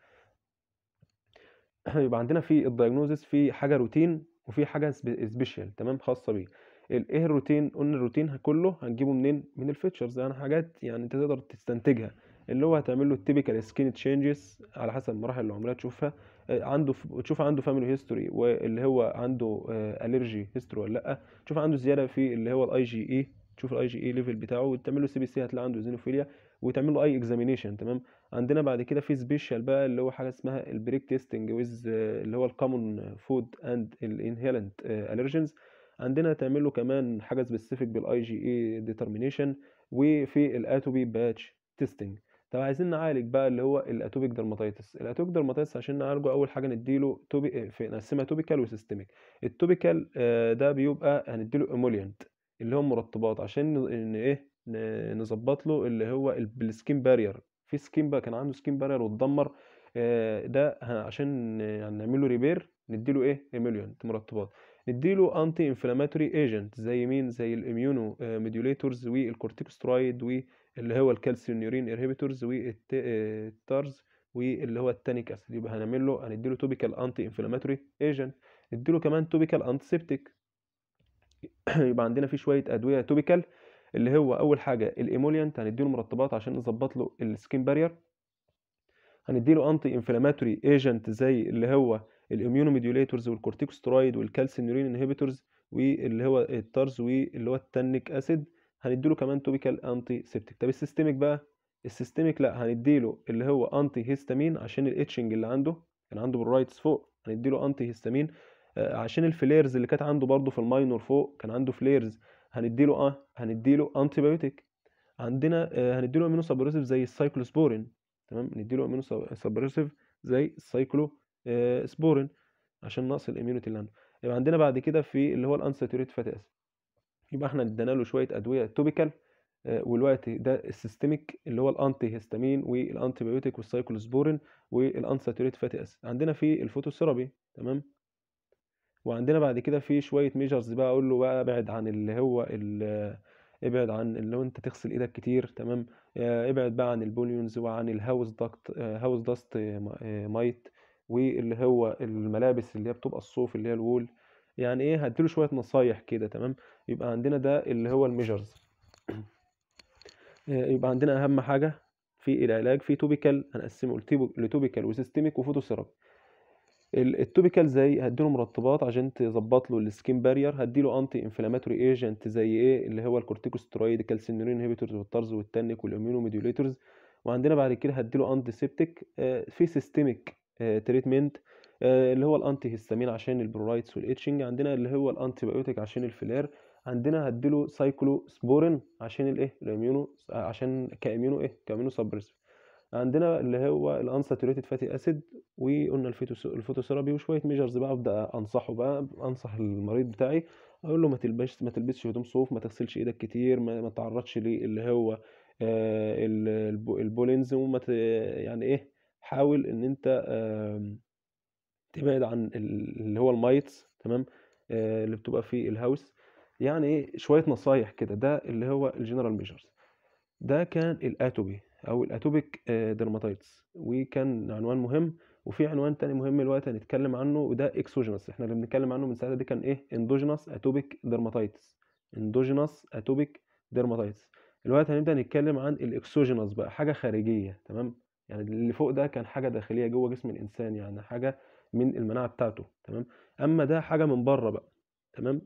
يبقى عندنا في الدايجنوزس في حاجه روتين وفي حاجه سبيشال تمام خاصه بيه الايه الروتين قلنا الروتين كله هنجيبه منين من الفيتشرز يعني حاجات يعني انت تقدر تستنتجها اللي هو هتعمل له التيبيكال سكين تشينجز على حسب المراحل العمريه تشوفها آه، عنده تشوف عنده فاميلي هيستوري واللي هو عنده الرجي آه، هيستوري ولا لا تشوف عنده زياده في اللي هو الاي جي اي e. تشوف الاي جي اي ليفل بتاعه وتعمل له سي بي سي هتلاقي عنده زينوفيليا وتعمل له اي اكزامينيشن تمام عندنا بعد كده في سبيشال بقى اللي هو حاجه اسمها البريك تيستنج ويز اللي هو الكومون فود اند الانهيلنت الرجنز عندنا تعمل له كمان حاجه سبيسيفيك بالاي جي اي ديترمينيشن وفي الاتوبي باتش تيستنج طب عايزين نعالج بقى اللي هو الاتوبيك درماتيتس الاتوبيك درماتيتس عشان نعالجه اول حاجه نديله توبي آه، في نقسمها توبيكال وسيستميك التوبيكال ده بيبقى هنديله ايموليانت اللي هو مرطبات عشان ان ايه نظبط له اللي هو السكين بارير في سكين بقى كان عنده سكين بارير واتدمر آه، ده عشان نعمل له ريبير نديله ايه ايموليانت مرطبات نديله انتي انفلاماتوري ايجنت زي مين زي الاميونو ميديوليتورز والكورتيكسترويد واللي هو الكالسيوم نيورين ارهبيتورز والتارز واللي هو التانيك اسيد يبقى هنعمل له هنديله توبيكال انتي انفلاماتوري ايجنت نديله كمان توبيكال انتسيبتيك *clears throat* يبقى عندنا في شويه ادويه توبيكال اللي هو اول حاجه الايموليانت هنديله مرطبات عشان نظبط له السكين بارير هنديله انتي انفلاماتوري ايجنت زي اللي هو الايميونوميديوليتورز والكورتيكوسترويد والكالسينورين انهبيتورز واللي هو التارز واللي هو التانيك اسيد هنديله كمان توبيكال انتي سيبتيك طب السيستميك بقى السيستميك لا هنديله اللي هو انتي هيستامين عشان الاتشنج اللي عنده كان عنده بالرايتس فوق هنديله انتي آه، هيستامين عشان الفليرز اللي كانت عنده برضه في الماينور فوق كان عنده فليرز هنديله اه هنديله انتي بايوتيك عندنا آه، هنديله امينو سابوريسيف زي السايكلوسبورين تمام نديله امينو سبريسيف زي السايكلو سبورين عشان نقص الاميونيتي اللي عنده يبقى عندنا بعد كده في اللي هو الانساتوريت فاتي يبقى احنا ادينا له شويه ادويه توبيكال آه، والوقت ده السيستميك اللي هو الانتي هيستامين والانتي بايوتيك والسايكلوسبورين والانساتوريت فاتي اسيد عندنا في الفوتوثيرابي تمام وعندنا بعد كده في شويه ميجرز بقى اقول له بقى ابعد عن اللي هو ال ابعد عن لو انت تغسل ايدك كتير تمام آه، ابعد بقى عن البوليونز وعن الهاوس داكت هاوس داست آه، مايت واللي هو الملابس اللي هي بتبقى الصوف اللي هي الوول يعني ايه هديله شويه نصايح كده تمام يبقى عندنا ده اللي هو الميجرز آه، يبقى عندنا اهم حاجه في العلاج في توبيكال هنقسمه لتوبيكال وسيستميك وفوتوثيرابي التوبيكال زي هديله مرطبات عشان تظبط له السكين بارير هديله انتي انفلاماتوري ايجنت زي ايه اللي هو الكورتيكوسترويد كالسينورين انهبيتورز والطرز والتنك والاميونوموديوليتورز وعندنا بعد كده هديله انتي آه، سيبتيك في سيستميك تريتمنت آه، آه، اللي هو الانتي هيستامين عشان البرورايتس والاتشنج عندنا اللي هو الانتي بايوتيك عشان الفلير عندنا هديله سايكلو سبورين عشان الايه الاميونو عشان كاميونو ايه كاميونو سبريسيف عندنا اللي هو الانساتوريتد فاتي اسيد وقلنا الفوتوثيرابي وشويه ميجرز بقى ابدا انصحه بقى انصح المريض بتاعي اقول له ما تلبسش ما تلبسش هدوم صوف ما تغسلش ايدك كتير ما, ما تعرضش لي اللي هو آه، البولينز وما يعني ايه حاول ان انت تبعد عن اللي هو المايتس تمام آه، اللي بتبقى في الهاوس يعني ايه شويه نصايح كده ده اللي هو الجنرال ميجرز ده كان الاتوبي او الاتوبيك ديرماتايتس آه، وكان عنوان مهم وفي عنوان تاني مهم الوقت هنتكلم عنه وده اكسوجينس احنا اللي بنتكلم عنه من ساعتها دي كان ايه اندوجينس اتوبيك ديرماتايتس اندوجينس اتوبيك ديرماتايتس الوقت هنبدا نتكلم عن الاكسوجينس بقى حاجه خارجيه تمام يعني اللي فوق ده كان حاجه داخليه جوه جسم الانسان يعني حاجه من المناعه بتاعته تمام اما ده حاجه من بره بقى تمام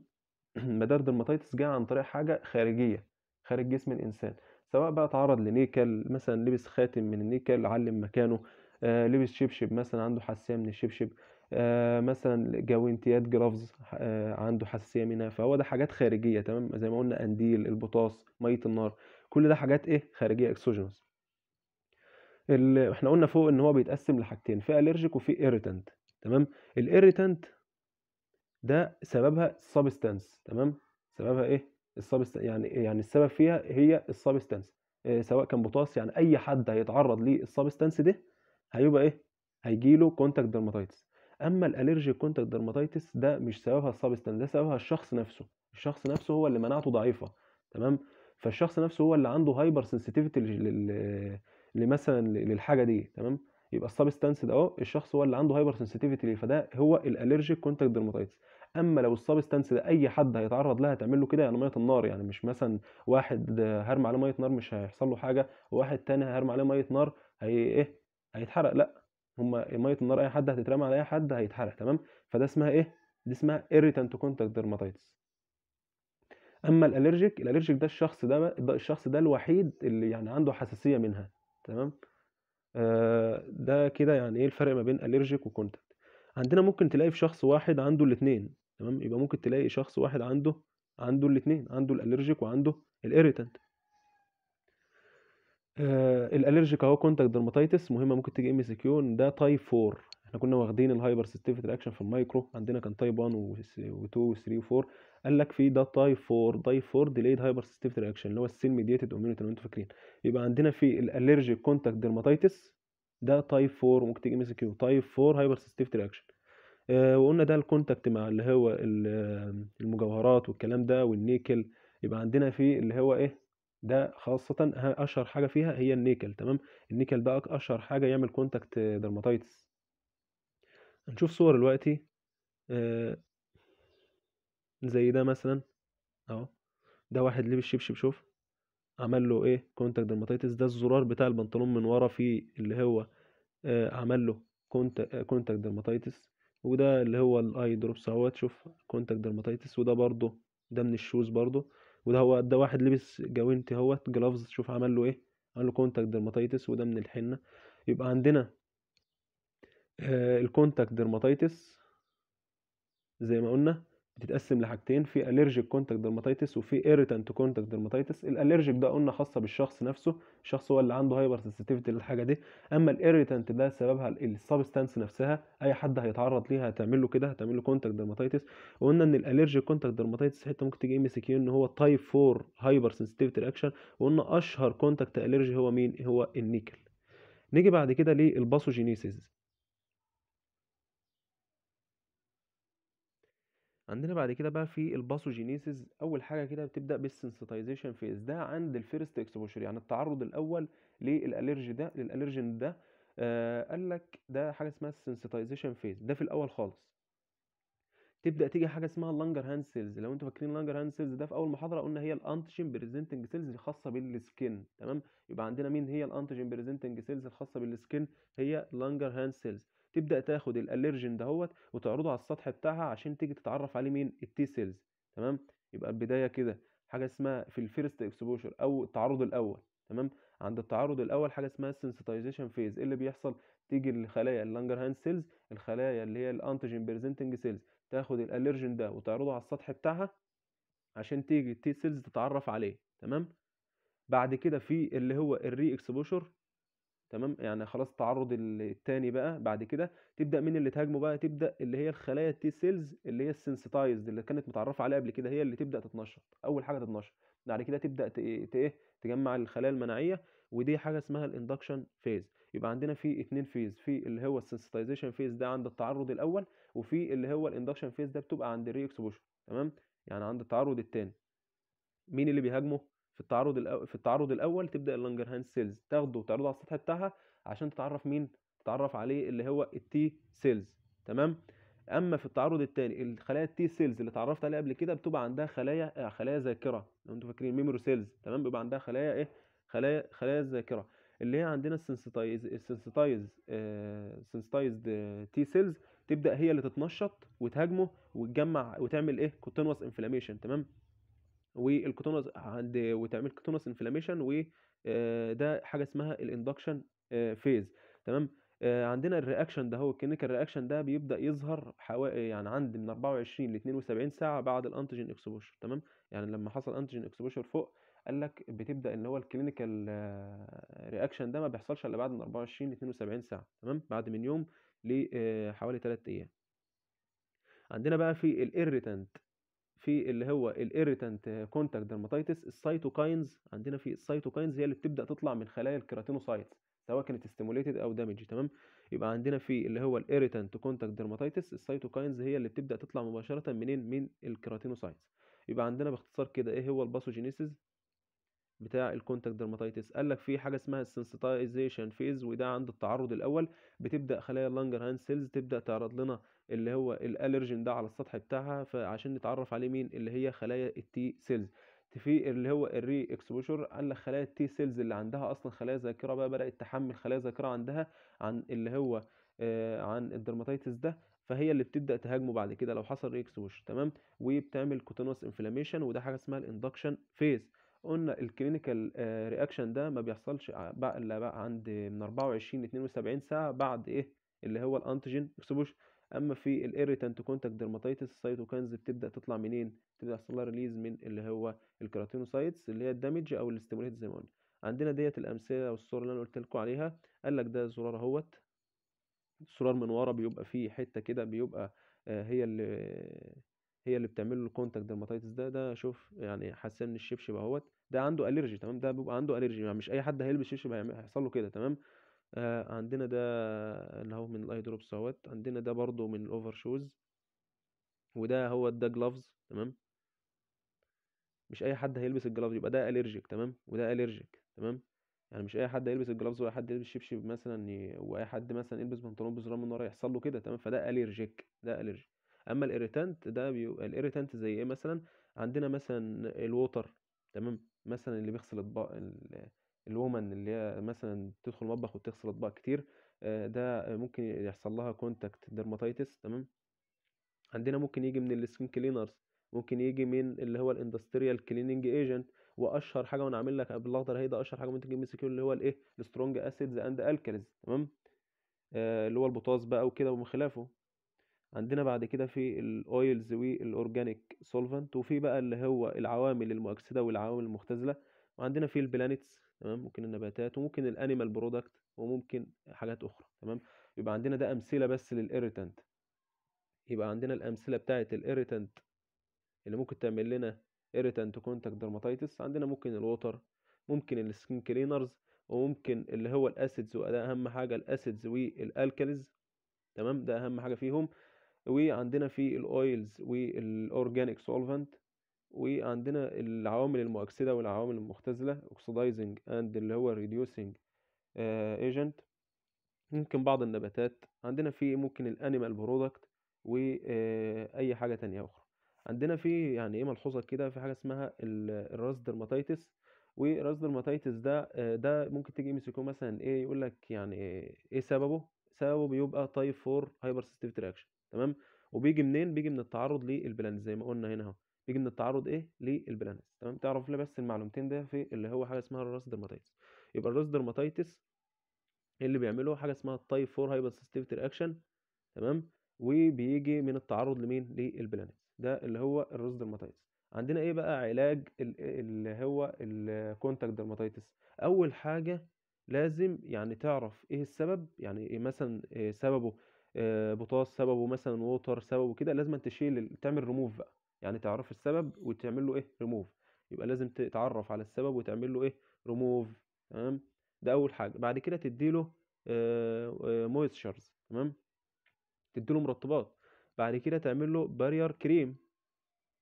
مدار ديرماتايتس جاء عن طريق حاجه خارجيه خارج جسم الانسان سواء بقى اتعرض لنيكل مثلا لبس خاتم من النيكل علم مكانه آه لبس شبشب مثلا عنده حساسية من الشبشب آه مثلا جوانتيات جرافز آه عنده حساسية منها فهو ده حاجات خارجية تمام زي ما قلنا قنديل البطاس مية النار كل ده حاجات ايه خارجية اكسوجينوس احنا قلنا فوق ان هو بيتقسم لحاجتين في اليرجيك وفي ايريتانت تمام الايريتانت ده سببها سبستانس تمام سببها ايه يعني إيه، يعني السبب فيها هي السبستانس آه، سواء كان بوتاس يعني اي حد هيتعرض للسبستانس ده هيبقى ايه هيجيله كونتاكت ديرماتايتس اما الالرجي كونتاكت ديرماتايتس ده مش سببها السبستانس ده سببها الشخص نفسه الشخص نفسه هو اللي مناعته ضعيفه تمام فالشخص نفسه هو اللي عنده هايبر سنسيتيفيتي لمثلا للحاجه دي تمام يبقى السبستانس ده اهو الشخص هو اللي عنده هايبر سنسيتيفيتي فده هو الالرجي كونتاكت ديرماتايتس اما لو السبستانس ده اي حد هيتعرض لها هتعمل له كده يعني ميه النار يعني مش مثلا واحد هرمي عليه ميه نار مش هيحصل له حاجه وواحد تاني هرمي عليه ميه نار هي ايه هيتحرق لا هما ميه النار اي حد هتترمى على اي حد هيتحرق تمام فده اسمها ايه دي اسمها irritant contact dermatitis اما الالرجيك الالرجيك ده الشخص ده, ده الشخص ده الوحيد اللي يعني عنده حساسيه منها تمام آه ده كده يعني ايه الفرق ما بين الالرجيك وكونتاكت عندنا ممكن تلاقي في شخص واحد عنده الاثنين تمام يبقى ممكن تلاقي شخص واحد عنده عنده الاثنين عنده الالرجيك وعنده الاريتنت آه الالرجيك اهو كونتاكت درماتيتس مهمه ممكن تيجي ام اس كيو ده تايب 4 احنا كنا واخدين الهايبر سيستيفيت رياكشن في المايكرو عندنا كان تايب 1 و2 و3 و4 قال لك في ده تايب 4 تايب 4 ديليد هايبر سيستيفيت رياكشن اللي هو السين ميديتد اميونيتي لو انتوا فاكرين يبقى عندنا في الالرجيك كونتاكت درماتيتس ده تايب 4 ممكن تيجي ام اس كيو تايب 4 هايبر سيستيفيت رياكشن آه، وقلنا ده الكونتاكت مع اللي هو آه، المجوهرات والكلام ده والنيكل يبقى عندنا فيه اللي هو ايه ده خاصة أشهر حاجة فيها هي النيكل تمام النيكل ده أشهر حاجة يعمل كونتاكت درماتايتس هنشوف صور دلوقتي آه، زي ده مثلا اهو ده واحد ليه بالشبشب شوف عمل له ايه كونتاكت درماتيتس ده الزرار بتاع البنطلون من ورا فيه اللي هو عمل له كونتاكت درماتيتس وده اللي هو الاي دروبس اهوت شوف كونتاكت درماتيتس وده برضه ده من الشوز برضه وده هو ده واحد لبس جوينتي اهوت جلافز شوف عمل له ايه عمل له كونتاكت درماتيتس وده من الحنه يبقى عندنا آه، الكونتاكت درماتيتس زي ما قلنا بتتقسم لحاجتين في اليرجيك كونتاكت درماتيتس وفي ايريتانت كونتاكت درماتيتس الاليرجيك ده قلنا خاصه بالشخص نفسه الشخص هو اللي عنده هايبر سنسيتيفيتي للحاجه دي اما الايريتانت ده سببها السبستانس نفسها اي حد هيتعرض ليها هتعمل له كده هتعمل له كونتاكت درماتيتس وقلنا ان الاليرجيك كونتاكت درماتيتس حته ممكن تيجي ام سي كيو ان هو تايب 4 هايبر سنسيتيفيتي رياكشن وقلنا اشهر كونتاكت اليرجي هو مين هو النيكل نيجي بعد كده للباثوجينيسيس عندنا بعد كده بقى في الباثوجينيسيس اول حاجه كده بتبدا بالسنسيتايزيشن فيز ده عند الفيرست اكسبوجر يعني التعرض الاول للالرج ده للالرجين ده آه قال لك ده حاجه اسمها السنسيتايزيشن فيز ده في الاول خالص تبدا تيجي حاجه اسمها لانجر هاند سيلز لو انتوا فاكرين لانجر هاند سيلز ده في اول محاضره قلنا هي الانتيجين بريزنتنج سيلز الخاصه بالسكن تمام يبقى عندنا مين هي الانتيجين بريزنتنج سيلز الخاصه بالسكن هي لانجر هاند سيلز تبدا تاخد الالرجين دهوت وتعرضه على السطح بتاعها عشان تيجي تتعرف عليه مين التي سيلز تمام يبقى البدايه كده حاجه اسمها في الفيرست اكسبوجر او التعرض الاول تمام عند التعرض الاول حاجه اسمها سنسيتايزيشن فيز ايه اللي بيحصل تيجي الخلايا اللانجر هاند سيلز الخلايا اللي هي الانتيجين بريزنتنج سيلز تاخد الالرجين ده وتعرضه على السطح بتاعها عشان تيجي التي سيلز تتعرف عليه تمام بعد كده في اللي هو الري اكسبوجر تمام يعني خلاص التعرض الثاني بقى بعد كده تبدا مين اللي تهاجمه بقى تبدا اللي هي الخلايا التي سيلز اللي هي السنسيتايزد اللي كانت متعرفه عليها قبل كده هي اللي تبدا تتنشط اول حاجه تتنشط بعد كده تبدا ايه تجمع الخلايا المناعيه ودي حاجه اسمها الاندكشن فيز يبقى عندنا في اتنين فيز في اللي هو السنسيتايزيشن فيز ده عند التعرض الاول وفي اللي هو الاندكشن فيز ده بتبقى عند الري اكسبوجر تمام يعني عند التعرض الثاني مين اللي بيهاجمه في التعرض الأول في التعرض الاول تبدا هاند سيلز تاخده وتعرضه على السطح بتاعها عشان تتعرف مين تتعرف عليه اللي هو التي سيلز تمام اما في التعرض الثاني الخلايا التي سيلز اللي اتعرفت عليها قبل كده بتبقى عندها خلايا آه، خلايا ذاكره لو انتم فاكرين ميموري سيلز تمام بيبقى عندها خلايا ايه خلايا خلايا الذاكره اللي هي عندنا السنسيتايز السنسيتايز سنسيتايز سنسيتايزد تي سيلز تبدا هي اللي تتنشط وتهاجمه وتجمع وتعمل ايه كونتينوس انفلاميشن تمام والكوتونوس عند وتعمل كوتونوس انفلاميشن وده حاجه اسمها الاندكشن آه، فيز تمام آه، عندنا الرياكشن ده هو الكلينيكال رياكشن ده بيبدا يظهر حوالي يعني عند من 24 ل 72 ساعه بعد الانتيجين اكسبوشر تمام يعني لما حصل انتيجين اكسبوشر فوق قال لك بتبدا ان هو الكلينيكال آه، رياكشن ده ما بيحصلش الا بعد من 24 ل 72 ساعه تمام بعد من يوم لحوالي 3 ايام عندنا بقى في الاريتنت في اللي هو الايريتنت كونتاكت درماتيتس السيتوكاينز عندنا في السيتوكاينز هي اللي بتبدا تطلع من خلايا الكيراتينوسايتس سواء كانت ستيموليتد او دامج تمام يبقى عندنا في اللي هو الايريتنت كونتاكت درماتيتس السيتوكاينز هي اللي بتبدا تطلع مباشره منين من الكيراتينوسايتس يبقى عندنا باختصار كده ايه هو الباثوجينيسيس بتاع الكونتاكت درماتيتس قال لك في حاجه اسمها السنسيتايزيشن فيز وده عند التعرض الاول بتبدا خلايا اللانجر هاند سيلز تبدا تعرض لنا اللي هو الالرجين ده على السطح بتاعها فعشان نتعرف عليه مين اللي هي خلايا التي سيلز في اللي هو الري اكسبوجر قال لك خلايا التي سيلز اللي عندها اصلا خلايا ذاكره بقى بدات تحمل خلايا ذاكره عندها عن اللي هو آه عن الدرماتيتس ده فهي اللي بتبدا تهاجمه بعد كده لو حصل ري اكسبوجر تمام وبتعمل كوتينوس انفلاميشن وده حاجه اسمها الاندكشن فيز قلنا الكلينيكال آه، رياكشن ده ما بيحصلش بقى الا بقى عند من 24 ل 72 ساعه بعد ايه اللي هو الانتيجين اكسبوش اما في الايريتانت كونتاكت ديرماتيتس السيتوكنز بتبدا تطلع منين بتبدا يحصل لها ريليز من اللي هو الكراتينوسايتس اللي هي الدامج او الاستيموليت زي ما قلنا عندنا ديت الامثله والصور اللي انا قلت لكم عليها قال لك ده زرار اهوت الزرار من ورا بيبقى فيه حته كده بيبقى آه، هي اللي هي اللي بتعمل له الكونتاكت درماتيتس ده ده شوف يعني حساسيه ان الشبشب اهوت ده عنده اليرجي تمام ده بيبقى عنده اليرجي يعني مش اي حد هيلبس شبشب هيحصل له كده تمام آه عندنا ده اللي هو من الاي دروبس اهوت عندنا ده برضو من الاوفر شوز وده هو ده جلافز تمام مش اي حد هيلبس الجلافز يبقى ده اليرجيك تمام وده اليرجيك تمام يعني مش اي حد هيلبس الجلافز واي حد يلبس شبشب مثلا واي حد مثلا يلبس بنطلون بزرار من ورا يحصل له كده تمام فده اليرجيك ده اليرجيك اما الاريتانت ده بيبقى الاريتانت زي ايه مثلا عندنا مثلا الووتر تمام مثلا اللي بيغسل اطباق الومن اللي هي مثلا تدخل المطبخ وتغسل اطباق كتير آه، ده ممكن يحصل لها كونتاكت ديرماتيتس تمام عندنا ممكن يجي من السكين كلينرز ممكن يجي من اللي هو الاندستريال كليننج ايجنت واشهر حاجه وانا عامل لك بالاخضر اهي ده اشهر حاجه ممكن تجيب من اللي هو الايه السترونج اسيدز اند الكالز تمام آه اللي هو البوتاس بقى وكده ومن خلافه عندنا بعد كده في الاويلز والاورجانيك سولفنت وفي بقى اللي هو العوامل المؤكسده والعوامل المختزله وعندنا في البلانتس تمام ممكن النباتات وممكن الانيمال برودكت وممكن حاجات اخرى تمام يبقى عندنا ده امثله بس للإيريتانت يبقى عندنا الامثله بتاعه الإيريتانت اللي ممكن تعمل لنا إيريتانت كونتاكت درماتيتس عندنا ممكن الوتر ممكن السكين كلينرز وممكن اللي هو الاسيدز وده اهم حاجه الاسيدز والالكاليز تمام ده اهم حاجه فيهم وعندنا في الاويلز والاورجانيك سولفنت وعندنا العوامل المؤكسده والعوامل المختزله اوكسيدايزنج اند اللي هو ريديوسنج ايجنت آه، ممكن بعض النباتات عندنا في ممكن الانيمال برودكت واي حاجه تانية اخرى عندنا في يعني ايه ملحوظه كده في حاجه اسمها الراس درماتيتس وراس درماتيتس ده آه، ده ممكن تيجي ام مثلا ايه يقول لك يعني ايه سببه سببه بيبقى تايب 4 هايبر سيستيف رياكشن تمام وبيجي منين بيجي من التعرض للبلانس زي ما قلنا هنا اهو بيجي من التعرض ايه للبلانس تمام تعرف لي بس المعلومتين ده في اللي هو حاجه اسمها الراس درماتيتس يبقى الراس درماتيتس اللي بيعمله حاجه اسمها التايب 4 هايبر سنسيتيفيتي رياكشن تمام وبيجي من التعرض لمين للبلانس ده اللي هو الراس درماتيتس عندنا ايه بقى علاج اللي هو الكونتاكت درماتيتس اول حاجه لازم يعني تعرف ايه السبب يعني إيه مثلا إيه سببه آه، بوتاص سببه مثلا ووتر سببه كده لازم تشيل تعمل ريموف بقى يعني تعرف السبب وتعمل له ايه ريموف يبقى لازم تتعرف على السبب وتعمل له ايه ريموف تمام ده اول حاجه بعد كده تديله مويستشرز آه، آه، تمام تديله مرطبات بعد كده تعمل له بارير كريم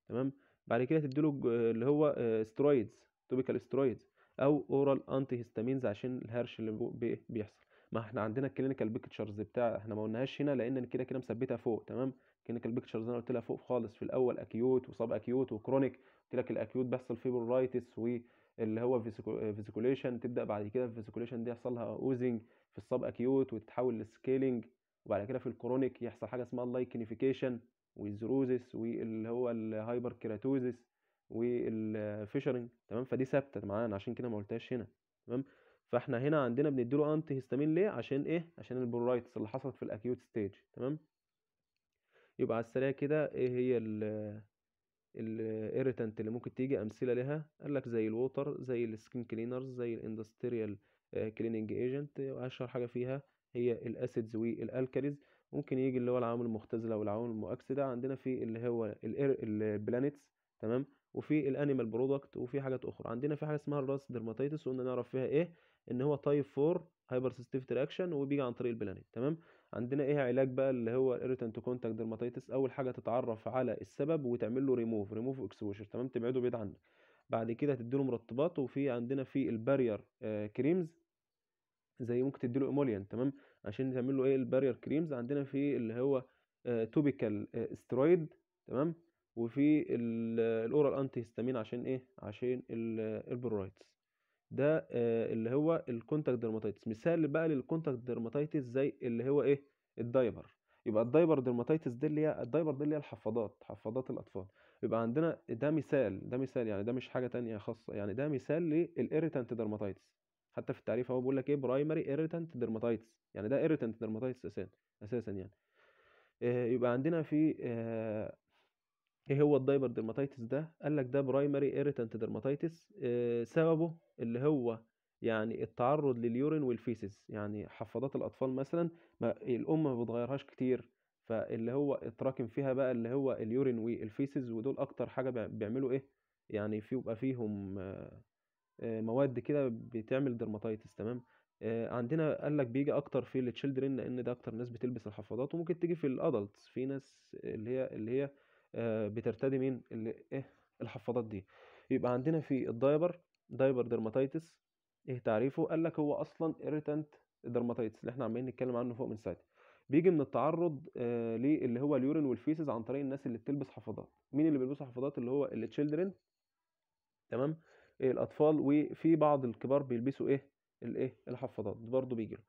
تمام بعد كده تديله اللي هو سترويدز توبيكال سترويدز او اورال انتي هيستامينز عشان الهرش اللي بيحصل ما إحنا عندنا الكلينيكال بيكتشرز بتاع إحنا ما قلناهاش هنا لأن أنا كده كده مثبتها فوق تمام الكلينيكال بيكتشرز أنا قلت لها فوق خالص في الأول أكيوت وصاب أكيوت وكرونيك قلت لك الأكيوت بيحصل برايتس واللي هو فيزيكوليشن تبدأ بعد كده الفيزيكوليشن دي يحصل لها أوزنج في الصاب أكيوت وتتحول لسكيلينج وبعد كده في الكرونيك يحصل حاجة اسمها اللايكنيفيكيشن والزروزس واللي هو الهايبر كيراتوزس والفيشرنج تمام فدي ثابته معانا عشان كده ما قلتهاش هنا تمام فاحنا هنا عندنا بنديله انتي هيستامين ليه عشان ايه عشان البرولايتس اللي حصلت في الاكيوت ستيج تمام يبقى على السريع كده ايه هي الايريتانت اللي ممكن تيجي امثله لها قال لك زي الووتر زي السكين كلينرز زي الاندستريال كليننج ايجنت واشهر حاجه فيها هي الاسيدز والالكاليز ممكن يجي اللي هو العوامل المختزله والعوامل المؤكسده عندنا في اللي هو البلانيتس تمام وفي الانيمال برودكت وفي حاجات اخرى عندنا في حاجه اسمها الراس ديرماتيتس قلنا نعرف فيها ايه ان هو تايب 4 هايبر سنسيتيفيتي رياكشن وبيجي عن طريق البلانيت تمام عندنا ايه علاج بقى اللي هو ايريتنت كونتاكت ديرماتيتس اول حاجه تتعرف على السبب وتعمل له ريموف ريموف اكسبوجر تمام تبعده بعيد عنك بعد كده تديله مرطبات وفي عندنا في البارير آه كريمز زي ممكن تديله ايموليان تمام عشان تعمل له ايه البارير كريمز عندنا في اللي هو آه توبيكال آه استرويد تمام وفي الاورال انتي هيستامين عشان ايه عشان آه، البرورايتس ده آه، اللي هو الكونتاكت ديرماتيتس مثال بقى للكونتاكت ديرماتيتس زي اللي هو ايه الدايبر يبقى الدايبر ديرماتيتس دي اللي هي الدايبر دي اللي هي الحفاضات حفاضات الاطفال يبقى عندنا ده مثال ده مثال يعني ده مش حاجه تانية خاصه يعني ده مثال للإيريتانت ديرماتيتس حتى في التعريف هو بيقول لك ايه برايمري إيريتانت ديرماتيتس يعني ده إيريتانت ديرماتيتس اساسا اساسا يعني آه، يبقى عندنا في آه، ايه هو الدايبر ديرماتيتس ده قال لك ده برايمري ايريتانت ديرماتيتس سببه اللي هو يعني التعرض لليورين والفيسز يعني حفاضات الاطفال مثلا ما الام ما بتغيرهاش كتير فاللي هو اتراكم فيها بقى اللي هو اليورين والفيسز ودول اكتر حاجه بيعملوا ايه يعني في بيبقى فيهم آه، آه، مواد كده بتعمل درماتيتس تمام آه، عندنا قال لك بيجي اكتر في التشيلدرن لان ده اكتر ناس بتلبس الحفاضات وممكن تيجي في الادلتس في ناس اللي هي اللي هي آه، بترتدي مين اللي ايه الحفاضات دي يبقى عندنا في الدايبر دايبر درماتيتس ايه تعريفه قال لك هو اصلا اريتانت درماتيتس اللي احنا عمالين نتكلم عنه فوق من ساعتها بيجي من التعرض آه اللي هو اليورين والفيسز عن طريق الناس اللي بتلبس حفاضات مين اللي بيلبسوا حفاضات اللي هو التشيلدرن تمام إيه الاطفال وفي بعض الكبار بيلبسوا ايه الايه الحفاضات برضه بيجي له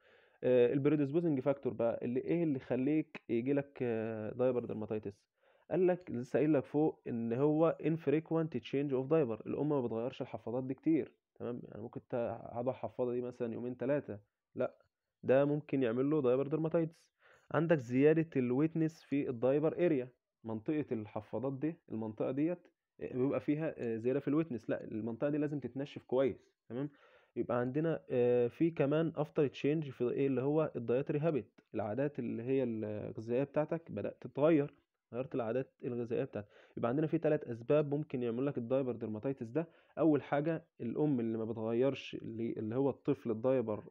آه البريدسبوزنج فاكتور بقى اللي ايه اللي يخليك يجي لك آه دايبر درماتيتس قال لك لسه قايل لك فوق ان هو infrequent تشينج اوف دايبر الام ما بتغيرش الحفاضات دي كتير تمام يعني ممكن اقعد الحفاضه دي مثلا يومين ثلاثه لا ده ممكن يعمل له دايبر ديرماتايتس عندك زياده الويتنس في الدايبر اريا منطقه الحفاضات دي المنطقه ديت آه، بيبقى فيها آه، زياده في الويتنس لا المنطقه دي لازم تتنشف كويس تمام يبقى عندنا آه، في كمان افتر تشينج في ايه اللي هو الدايتري هابت العادات اللي هي الغذائيه بتاعتك بدات تتغير غيرت العادات الغذائيه بتاعتك يبقى عندنا في ثلاث اسباب ممكن يعمل لك الدايبر ديرماتيتس ده اول حاجه الام اللي ما بتغيرش اللي هو الطفل الدايبر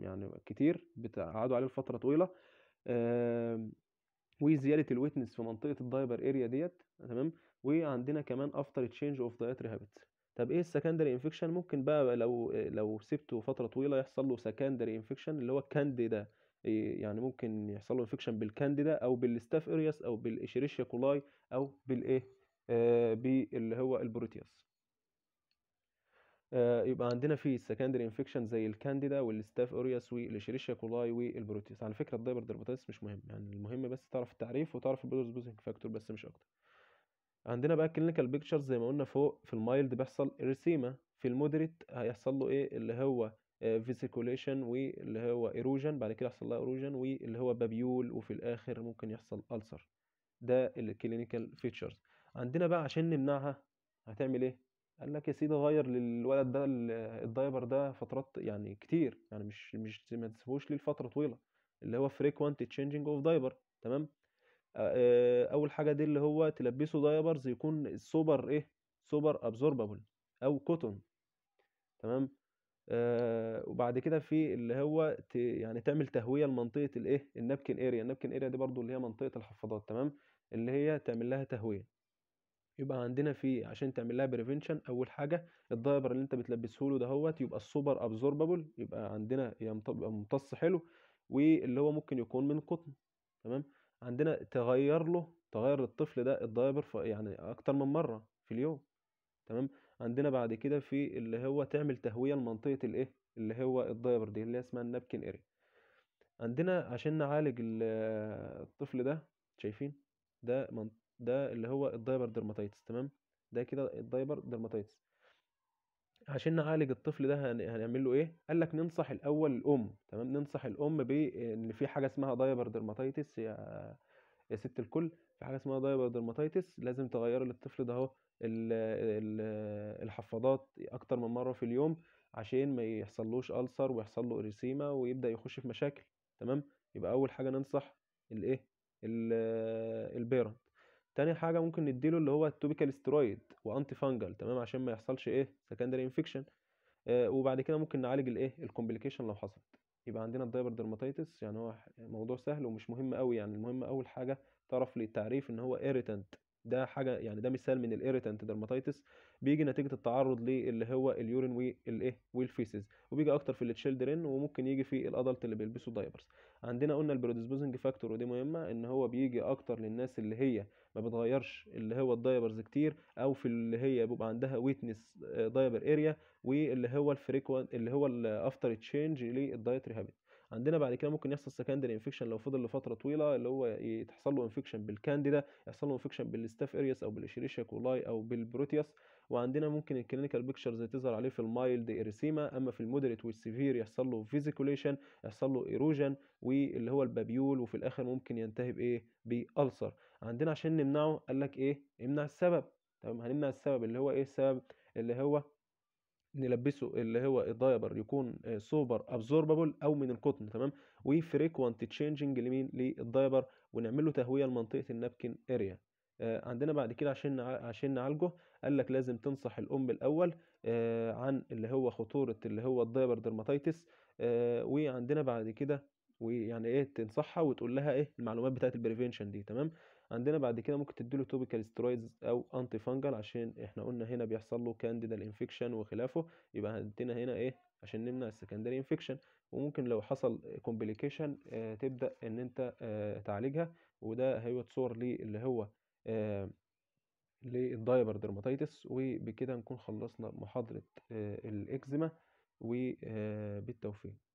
يعني كتير بتقعدوا عليه لفتره طويله وزياده الويتنس في منطقه الدايبر اريا ديت تمام وعندنا كمان افتر تشينج اوف دايتري هابتس طب ايه السكندري انفكشن ممكن بقى لو لو سبته فتره طويله يحصل له سكندري انفكشن اللي هو كانديدا ده إيه، يعني ممكن يحصل له انفكشن بالكانديدا او بالستاف ارياس او بالاشيريشيا كولاي او بالايه آه، باللي هو البروتياس آه، يبقى عندنا في السكندري انفكشن زي الكانديدا والستاف اورياس والاشيريشيا كولاي والبروتياس على فكره الدايبر درماتيتس مش مهم يعني المهم بس تعرف التعريف وتعرف بوزنج فاكتور بس مش اكتر عندنا بقى الكلينيكال بيكتشرز زي ما قلنا فوق في المايلد بيحصل اريسيما في المودريت هيحصل له ايه اللي هو فيسيكوليشن آه، واللي هو ايروجن بعد كده يحصل لها ايروجن واللي هو بابيول وفي الاخر ممكن يحصل ألسر ده الكلينيكال فيتشرز عندنا بقى عشان نمنعها هتعمل ايه قال لك يا سيدي غير للولد ده الدايبر ده فترات يعني كتير يعني مش مش ما تسيبوش ليه لفتره طويله اللي هو فريكوانت تشينجينج اوف دايبر تمام آه، آه، اول حاجه دي اللي هو تلبسه دايبرز يكون سوبر ايه سوبر ابزوربابل او كوتون تمام آه، وبعد كده في اللي هو ت... يعني تعمل تهويه لمنطقه الايه النابكن اريا النابكن اريا دي برضو اللي هي منطقه الحفاضات تمام اللي هي تعمل لها تهويه يبقى عندنا في عشان تعمل لها بريفنشن اول حاجه الدايبر اللي انت بتلبسه له دهوت يبقى السوبر ابزوربابل يبقى عندنا يمتص حلو واللي هو ممكن يكون من قطن تمام عندنا تغير له تغير الطفل ده الدايبر يعني اكتر من مره في اليوم تمام عندنا بعد كده في اللي هو تعمل تهويه لمنطقه الايه اللي هو الدايبر دي اللي هي اسمها النابكن اري عندنا عشان نعالج الطفل ده شايفين ده من ده اللي هو الدايبر درماتيتس تمام ده كده الدايبر درماتيتس عشان نعالج الطفل ده هنعمل له ايه قال لك ننصح الاول الام تمام ننصح الام بان في حاجه اسمها دايبر درماتيتس يا يا ست الكل في حاجه اسمها دايبر درماتيتس لازم تغير للطفل ده اهو الحفاضات اكتر من مره في اليوم عشان ما يحصلوش ألسر ويحصل له إريسيما ويبدأ يخش في مشاكل تمام يبقى أول حاجة ننصح الإيه البيرنت تاني حاجة ممكن نديله اللي هو التوبيكال سترويد وأنتي فانجل تمام عشان ما يحصلش إيه سكندري انفكشن آه وبعد كده ممكن نعالج الإيه الكومبليكيشن لو حصلت يبقى عندنا الدايبر درماتيتس يعني هو موضوع سهل ومش مهم قوي يعني المهم أول حاجة تعرف للتعريف إن هو إيريتنت ده حاجه يعني ده مثال من الايريتانت ديرماتيتس بيجي نتيجه التعرض للي هو اليورين والايه والفيسز وبيجي اكتر في التشيلدرن وممكن يجي في الادلت اللي بيلبسوا دايبرز عندنا قلنا البروديسبوزنج فاكتور ودي مهمه ان هو بيجي اكتر للناس اللي هي ما بتغيرش اللي هو الدايبرز كتير او في اللي هي بيبقى عندها ويتنس دايبر اريا واللي هو الفريكوان اللي هو الافتر تشينج للدايتري هابت عندنا بعد كده ممكن يحصل سكندري انفكشن لو فضل لفتره طويله اللي هو تحصل له انفكشن بالكانديدا يحصل له انفكشن بالستاف ارياس او بالاشيريشيا كولاي او بالبروتياس وعندنا ممكن الكلينيكال بيكتشرز تظهر عليه في المايلد اريسيما اما في المودريت والسيفير يحصل له فيزيكوليشن يحصل له ايروجن واللي هو البابيول وفي الاخر ممكن ينتهي بايه بالسر عندنا عشان نمنعه قال لك ايه امنع السبب تمام هنمنع السبب اللي هو ايه السبب اللي هو نلبسه اللي هو الدايبر يكون سوبر آه، ابزوربابل او من القطن تمام وفريكوانت تشينجنج لمين للدايبر ونعمل له تهويه لمنطقه النابكن اريا آه، عندنا بعد كده عشان عشان نعالجه قال لك لازم تنصح الام الاول آه، عن اللي هو خطوره اللي هو الدايبر درماتيتس وعندنا بعد كده ويعني ايه تنصحها وتقول لها ايه المعلومات بتاعت البريفنشن دي تمام عندنا بعد كده ممكن تديله توبيكال سترويدز او انتي فانجل عشان احنا قلنا هنا بيحصل له كانديدا انفكشن وخلافه يبقى عندنا هنا ايه عشان نمنع السكندري انفكشن وممكن لو حصل كومبليكيشن آه، تبدا ان انت آه، تعالجها وده صور لي اللي هو آه، للدايبر درماتيتس وبكده نكون خلصنا محاضره الاكزيما وبالتوفيق